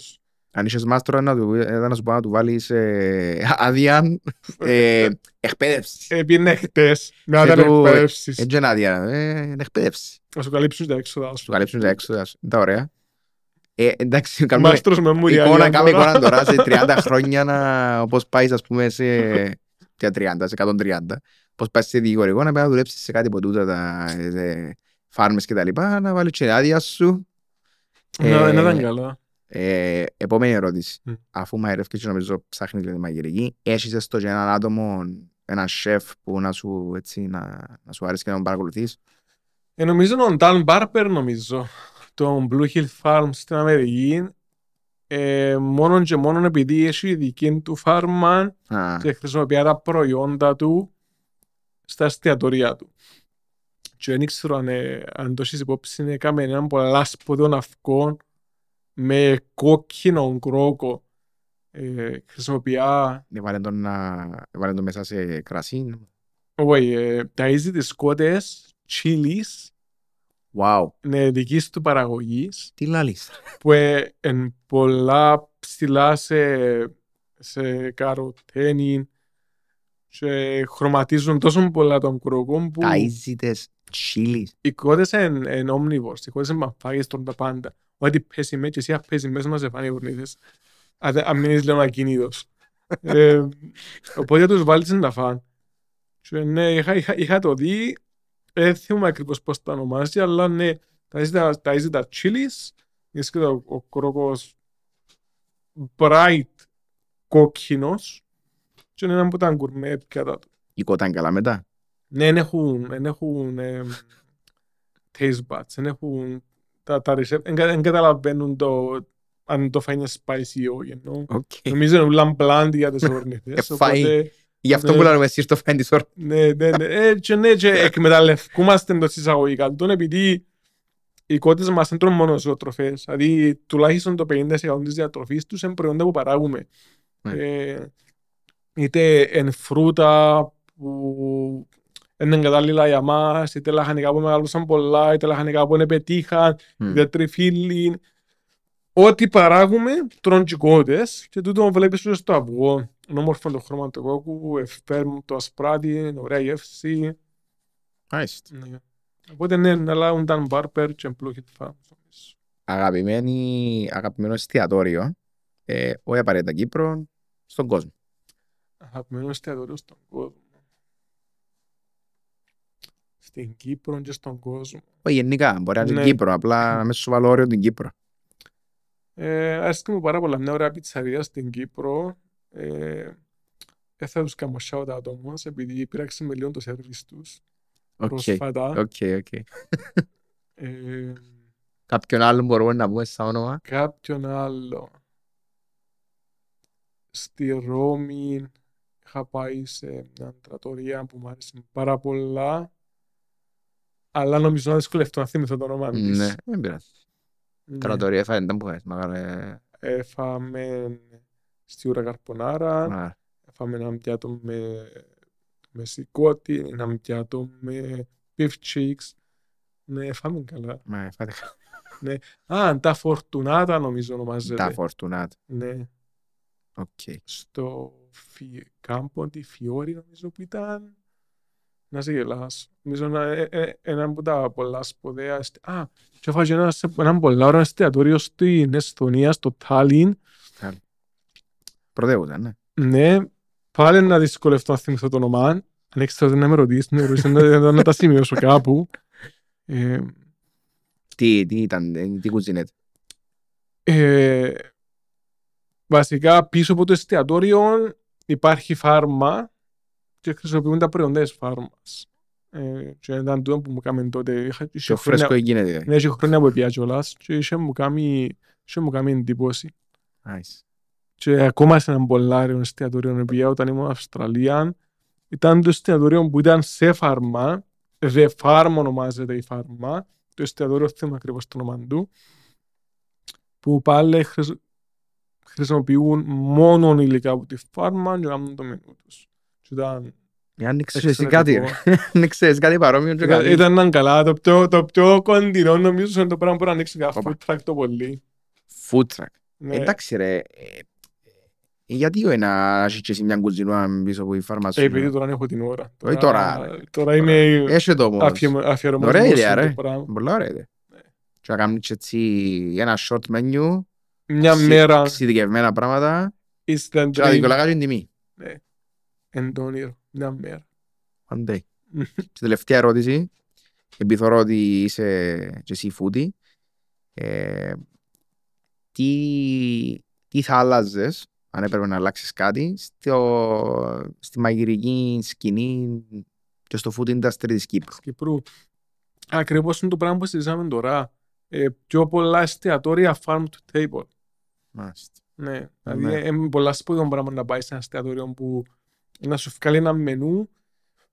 Αν είσαι μάστρο, να, του, να σου πω να του βάλεις ε, άδεια ε, εκπαίδευσης. Επειδή χτε, με άδεια εκπαίδευση. Έτσι είναι άδεια, είναι εκπαίδευσης. Να σου καλύψουν τα έξοδα. Να σου καλύψουν τα έξοδα. Τα ωραία. Ε, εντάξει, κάνουμε Μάστρος με μούρια. Εικόνα, κάνουμε εικόνα τώρα σε 30 χρόνια να, όπως πάει, ας πούμε, σε 30, σε 130. Πώς πάει σε δικηγορικό να πάει να δουλέψεις σε κάτι από τα σε φάρμες και τα λοιπά, να βάλεις και άδεια σου. Ναι, ε, ήταν καλό. Ε, επόμενη ερώτηση. Αφού Αφού μαγειρεύκεις και νομίζω ψάχνεις για τη μαγειρική, έχεις έστω και έναν άτομο, έναν σεφ που να σου, έτσι, να, σου αρέσει και να τον παρακολουθείς. Ε, νομίζω τον Ταλ Μπάρπερ, νομίζω των Blue Hill Farms στην Αμερική ε, μόνο και μόνο επειδή έχει δική του φάρμα ah. και χρησιμοποιεί τα προϊόντα του στα εστιατορία του. Και δεν ήξερα αν, ε, αν το έχεις υπόψη, έναν πολλά σπουδό ναυκό με κόκκινο κρόκο. Ε, χρησιμοποιά... Έβαλε τον, να... μέσα σε κρασί. Ναι. Όχι, ε, ταΐζει τις κότες τσίλις Wow. Είναι δική του παραγωγής. Τι λαλή. Που είναι πολλά ψηλά σε, σε καροτένι και χρωματίζουν τόσο πολλά τον κροκών που. Ταΐζιτε τσίλι. Οι κότες είναι όμνιβορ. Οι κότες είναι μαφάγε των τα πάντα. Ό,τι πέσει μέσα και εσύ πέσει μέσα μα εφάνει γουρνίδε. Αν μείνει λέω ακίνητος. Ε, οπότε τους βάλεις να φάνε. Και ναι, είχα, είχα, είχα το δει ε, δεν θυμούμαι ακριβώς πώς τα ονομάζει, αλλά ναι, τα είσαι τα τσίλις, είναι και ο κρόκος bright κόκκινος και είναι ένα που ήταν γκουρμέ πιάτα του. Η κότα είναι καλά μετά. Ναι, δεν έχουν, δεν έχουν ε, taste buds, δεν έχουν τα, τα δεν καταλαβαίνουν το, αν το φάει είναι spicy ή όχι. Νομίζω είναι λαμπλάντ μπλάντι για τις ορνηθές. Ε, οπότε... Γι' αυτό ναι. που λέμε εσύ στο φέντι σόρτ. Ναι, ναι, ναι. Έτσι, ε, ναι, και εκμεταλλευκούμαστε το συσσαγωγικά του, επειδή οι κότες μας δεν τρώνε μόνο ζωοτροφές. Δηλαδή, τουλάχιστον το 50% της διατροφής τους είναι προϊόντα που παράγουμε. Ναι. Ε, είτε εν φρούτα που είναι εγκατάλληλα για μας, είτε λαχανικά που μεγαλούσαν πολλά, είτε λαχανικά που είναι πετύχαν, είτε mm. τριφύλλοι. Ό,τι παράγουμε τρώνε και κότες και τούτο βλέπεις στο αυγό. Είναι όμορφο το χρώμα του κόκκου, ευφέρμου το ασπράδι, ωραία γεύση. Μάλιστα. Ναι. Οπότε ναι, να λάβουν τα μπάρπερ και εμπλούχη του φάρμου. Αγαπημένο εστιατόριο, ε, όχι απαραίτητα Κύπρο, στον κόσμο. Αγαπημένο εστιατόριο στον κόσμο. Στην Κύπρο και στον κόσμο. Όχι, γενικά, μπορεί να είναι στην ναι. Κύπρο, απλά μέσα στο βαλόριο την Κύπρο. Ε, Άρεσε μου πάρα πολλά μια ωραία πιτσαρία στην Κύπρο ε, δεν θα τους κάνω shout out όμως, επειδή με λίγο το service τους. Okay. Προσφατά. Ε, κάποιον άλλο μπορούμε να πούμε στα όνομα. Κάποιον άλλο. Στη Ρώμη είχα πάει σε μια τρατορία που μου άρεσε πάρα πολλά. Αλλά νομίζω να δυσκολευτώ να θυμηθώ το όνομα της. Ναι, δεν πειράζει. Τρατορία ναι. έφαγε, δεν μπορείς, μαγάλε. Έφαμε στη σιούρα καρπονάρα, ναι. φάμε ένα πιάτο με, με σηκώτη, ένα πιάτο με beef cheeks. Ναι, φάμε καλά. Ναι, φάτε καλά. Ναι. Α, τα φορτουνάτα νομίζω ονομάζεται. Τα φορτουνάτα. Ναι. Οκ. Okay. Στο φι... κάμπο τη Φιόρη νομίζω που ήταν. Να σε γελάς. Νομίζω να, ε, ε, ένα από τα πολλά σπουδαία. Α, και έφαγε ένα, ένα πολλά ωραίο εστιατόριο στην Εσθονία, στο Τάλιν. Πρωτεύουσα, ναι. Ναι, πάλι να δυσκολευτώ να θυμηθώ το όνομα. Αν έχεις να με ρωτήσεις, να, να, τα σημειώσω κάπου. Ε, τι, τι ήταν, ε, τι κουζίνεται. Ε, βασικά πίσω από το εστιατόριο υπάρχει φάρμα και χρησιμοποιούν τα προϊόντες φάρμας. Ε, και ήταν τούτο που μου κάμεν τότε. Το φρέσκο γίνεται. Ναι, είχε χρόνια που πια κιόλας και είχε μου κάνει εντύπωση. Nice και ακόμα σε έναν πολλάριο εστιατόριο επειδή όταν ήμουν Αυστραλία ήταν το εστιατόριο που ήταν σε φάρμα, δε φάρμα ονομάζεται η φάρμα, το εστιατόριο θέμα ακριβώς το όνομα του, που πάλι χρησιμοποιούν μόνο υλικά από τη φάρμα και κάνουν το μενού τους. Και ήταν αν ξέρεις κάτι, αν ξέρεις κάτι παρόμοιο Ήταν έναν καλά, το πιο, το πιο κοντινό νομίζω είναι το πράγμα που μπορεί να ανοίξει κάποια food truck το πολύ. Food truck. Ναι. Εντάξει ρε, ε, ε, γιατί εγώ να αρχίσεις μια κουζινούα πίσω από η Ε, Επειδή τώρα έχω την ώρα. Όχι ε, τώρα. Τώρα είμαι αφιερωμένος. Ωραία ιδέα ρε. Πολύ ωραία ιδέα. Και να κάνεις έτσι ένα short menu. Μια μέρα. Ξυδικευμένα πράγματα. Και να δικολάγεις την τιμή. Ναι. Εν το όνειρο. Μια μέρα. Αντέ. Στην τελευταία ερώτηση. Επιθωρώ ότι είσαι και εσύ φούτη. Ε, τι θα άλλαζες αν έπρεπε να αλλάξεις κάτι, στο, στη μαγειρική σκηνή και στο food industry της Κύπρου. Κύπρου. Ακριβώς είναι το πράγμα που συζητάμε τώρα. Ε, πιο πολλά εστιατόρια farm to table. Μάλιστα. Ναι, ε, δηλαδή ναι. είναι πολλά σπουδαίο πράγμα να πάει σε ένα εστιατόριο που να σου βγάλει ένα μενού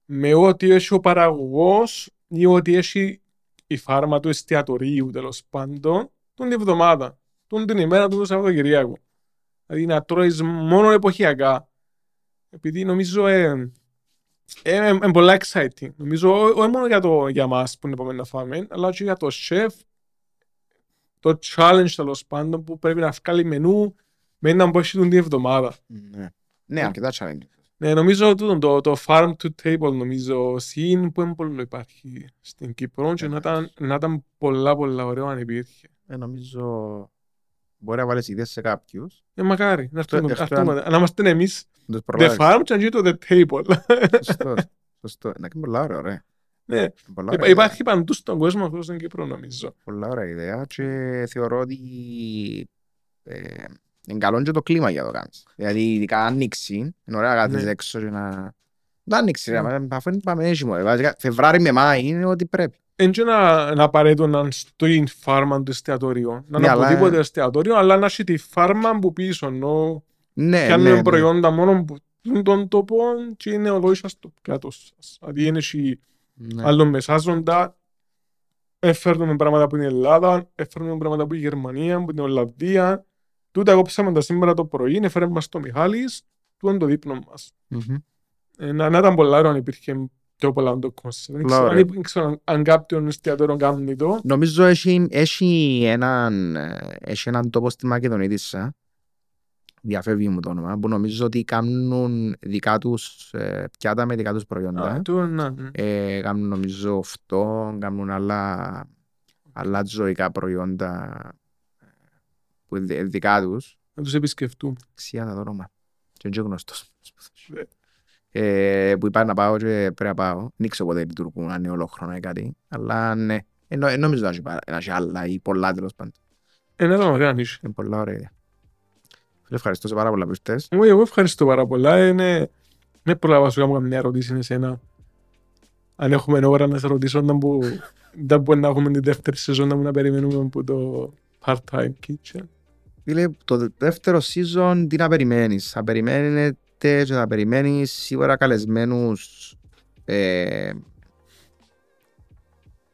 με ό,τι έχει ο παραγωγός ή ό,τι έχει η φάρμα του εστιατορίου τέλος πάντων τον τη εβδομάδα, τον την ημέρα του Σαββατοκυριακού. Δηλαδή να τρώει μόνο εποχιακά. Επειδή νομίζω είναι ε, ε, ε, πολλά exciting. Νομίζω όχι μόνο για, το, για μας που είναι επόμενο να φάμε, αλλά και για το chef, το challenge τέλος πάντων που πρέπει να βγάλει μενού με έναν που έχει την εβδομάδα. Ναι, ναι αρκετά challenge. Ναι, νομίζω το, το, το farm to table νομίζω scene που είναι πολύ υπάρχει στην Κύπρο και να ήταν, να ήταν πολλά πολλά ωραίο αν υπήρχε. Ε, νομίζω Μπορεί να βάλεις ιδέες σε κάποιους. Ε, μακάρι. Να είμαστε εμείς. The farm και you the table. Σωστό. Σωστό. Να κάνουμε πολλά ωραία, ωραία. Ναι. Υπάρχει παντού στον κόσμο αυτός στην Κύπρο, νομίζω. Πολλά ωραία ιδέα και θεωρώ ότι ε, είναι καλό και το κλίμα για το κάνεις. Δηλαδή, ειδικά ανοίξει, είναι ωραία να ναι. κάθεσαι έξω και να... Δεν ανοίξει, ναι. αφού είναι πάμε μόνο. Ε, Φεβράρι με Μάη είναι ό,τι πρέπει. Έτσι να, να απαραίτητο να είναι στην φάρμα του εστιατορίου. Να είναι ναι, οπουδήποτε αλλά... εστιατορίο, αλλά να έχει τη φάρμα που πίσω. Ενώ ναι, πιάνουν ναι, ναι, προϊόντα ναι. μόνο που τον τόπο και είναι ολόγια στο κράτος σας. Δηλαδή είναι και ναι. άλλο μεσάζοντα. Έφερνουμε πράγματα από την Ελλάδα, έφερνουμε πράγματα από την Γερμανία, από την Ολλανδία. Τούτα κόψαμε τα σήμερα το πρωί, έφερε μας το Μιχάλης, του είναι το δείπνο μας. Mm-hmm. Ε, να, να ήταν πολλά ώρα αν υπήρχε πιο πολλά το κόσεις. Δεν ξέρω αν κάποιον εστιατόριο κάνει το. Νομίζω έχει, έχει, έναν, έχει έναν τόπο στη Μακεδονία ε. διαφεύγει μου το όνομα, που νομίζω ότι κάνουν δικά τους ε, πιάτα με δικά τους προϊόντα. Α, το ναι. ε, κάνουν νομίζω αυτό, κάνουν άλλα, άλλα ζωικά προϊόντα που ε, δικά τους. Να τους επισκεφτούν. Ξία τα δρόμα. Και είναι γνωστός. Ε, ε, που είπα να πάω και πρέπει να πάω. ξέρω ποτέ λειτουργούν να είναι ολόχρονα ή κάτι. Αλλά ναι, ενώ, νομίζω ε, να έχει άλλα ή πολλά τέλος πάντων. Ε, ναι, δεν ναι, κάνεις. Ναι, ναι. Είναι πολλά ωραία ευχαριστώ σε πάρα πολλά που ήρθες. Εγώ ευχαριστώ πάρα πολλά. Είναι... Ναι, προλάβα σου κάνω μια ερωτήση είναι εσένα. Αν έχουμε ώρα να σε ρωτήσω, να μπορούμε μπορεί να έχουμε την δεύτερη σεζόν να, να περιμένουμε από το part-time kitchen. Φίλε, το δεύτερο season τι να περιμένεις. Θα περιμένεις σε και να περιμένεις σίγουρα καλεσμένους. Ε,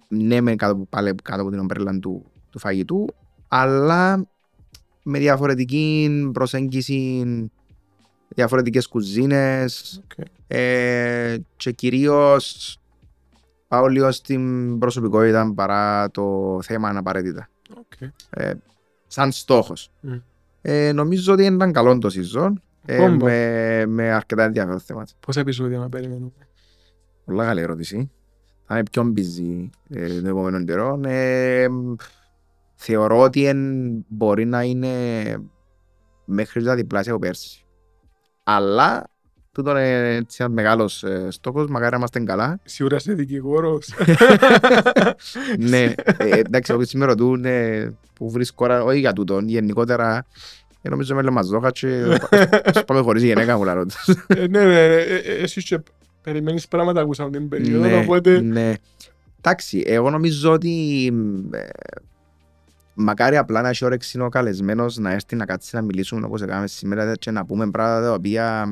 ναι, με κάτω, πάλι κάτω από την ομπρέλα του, φαγητού, αλλά με διαφορετική προσέγγιση, διαφορετικές κουζίνες. Ε, και κυρίως πάω λίγο στην προσωπικότητα παρά το θέμα αναπαραίτητα. Ε, σαν στόχος. Ε, νομίζω ότι ήταν καλό το season. Ε, με, αρκετά ενδιαφέρον θέμα. Πόσα επεισόδια να περιμένουμε. Πολλά καλή ερώτηση. Θα είμαι πιο busy ε, το επόμενο καιρό. Ε, θεωρώ ότι μπορεί να είναι μέχρι τα διπλάσια από πέρσι. Αλλά τούτο είναι ένας μεγάλος στόχος. Μακάρι να είμαστε καλά. Σίγουρα είσαι δικηγόρος. ναι, εντάξει, όποιοι σήμερα ρωτούν που βρίσκω, όχι για τούτο, γενικότερα ε, νομίζω με λέμε μαζόχα και ε, ε, πάμε χωρίς η γενέκα μου λαρόντ. Ναι, ναι, εσύ και περιμένεις πράγματα από την περίοδο, ναι, οπότε... Ναι, εντάξει, εγώ νομίζω ότι μακάρι απλά να έχει όρεξη ο καλεσμένος να έρθει να κάτσει να μιλήσουμε όπως έκαναμε σήμερα και να πούμε πράγματα τα οποία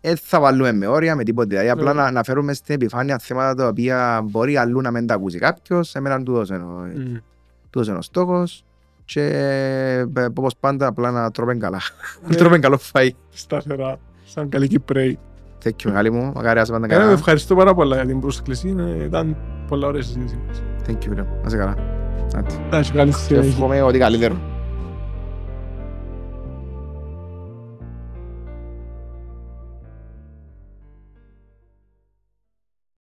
δεν θα βάλουμε με όρια, με τίποτα. Δηλαδή, απλά ναι. να, να φέρουμε στην επιφάνεια θέματα τα οποία μπορεί αλλού να μην τα ακούσει κάποιος. Εμένα του δώσε ο στόχος και ε, όπως πάντα απλά να τρώμε καλά. Ναι. Να τρώμε καλό φαΐ. Σταθερά, σαν καλή Κυπρέη. Thank you, μου. Μακάρι να πάντα ε, καλά. Ευχαριστώ πάρα πολλά για την πρόσκληση. Ε, ήταν πολλά ωραία συζήτηση. Thank you, Ευχαριστώ, Να είσαι καλά. Να είσαι καλά. Ευχαριστώ, ότι καλύτερο.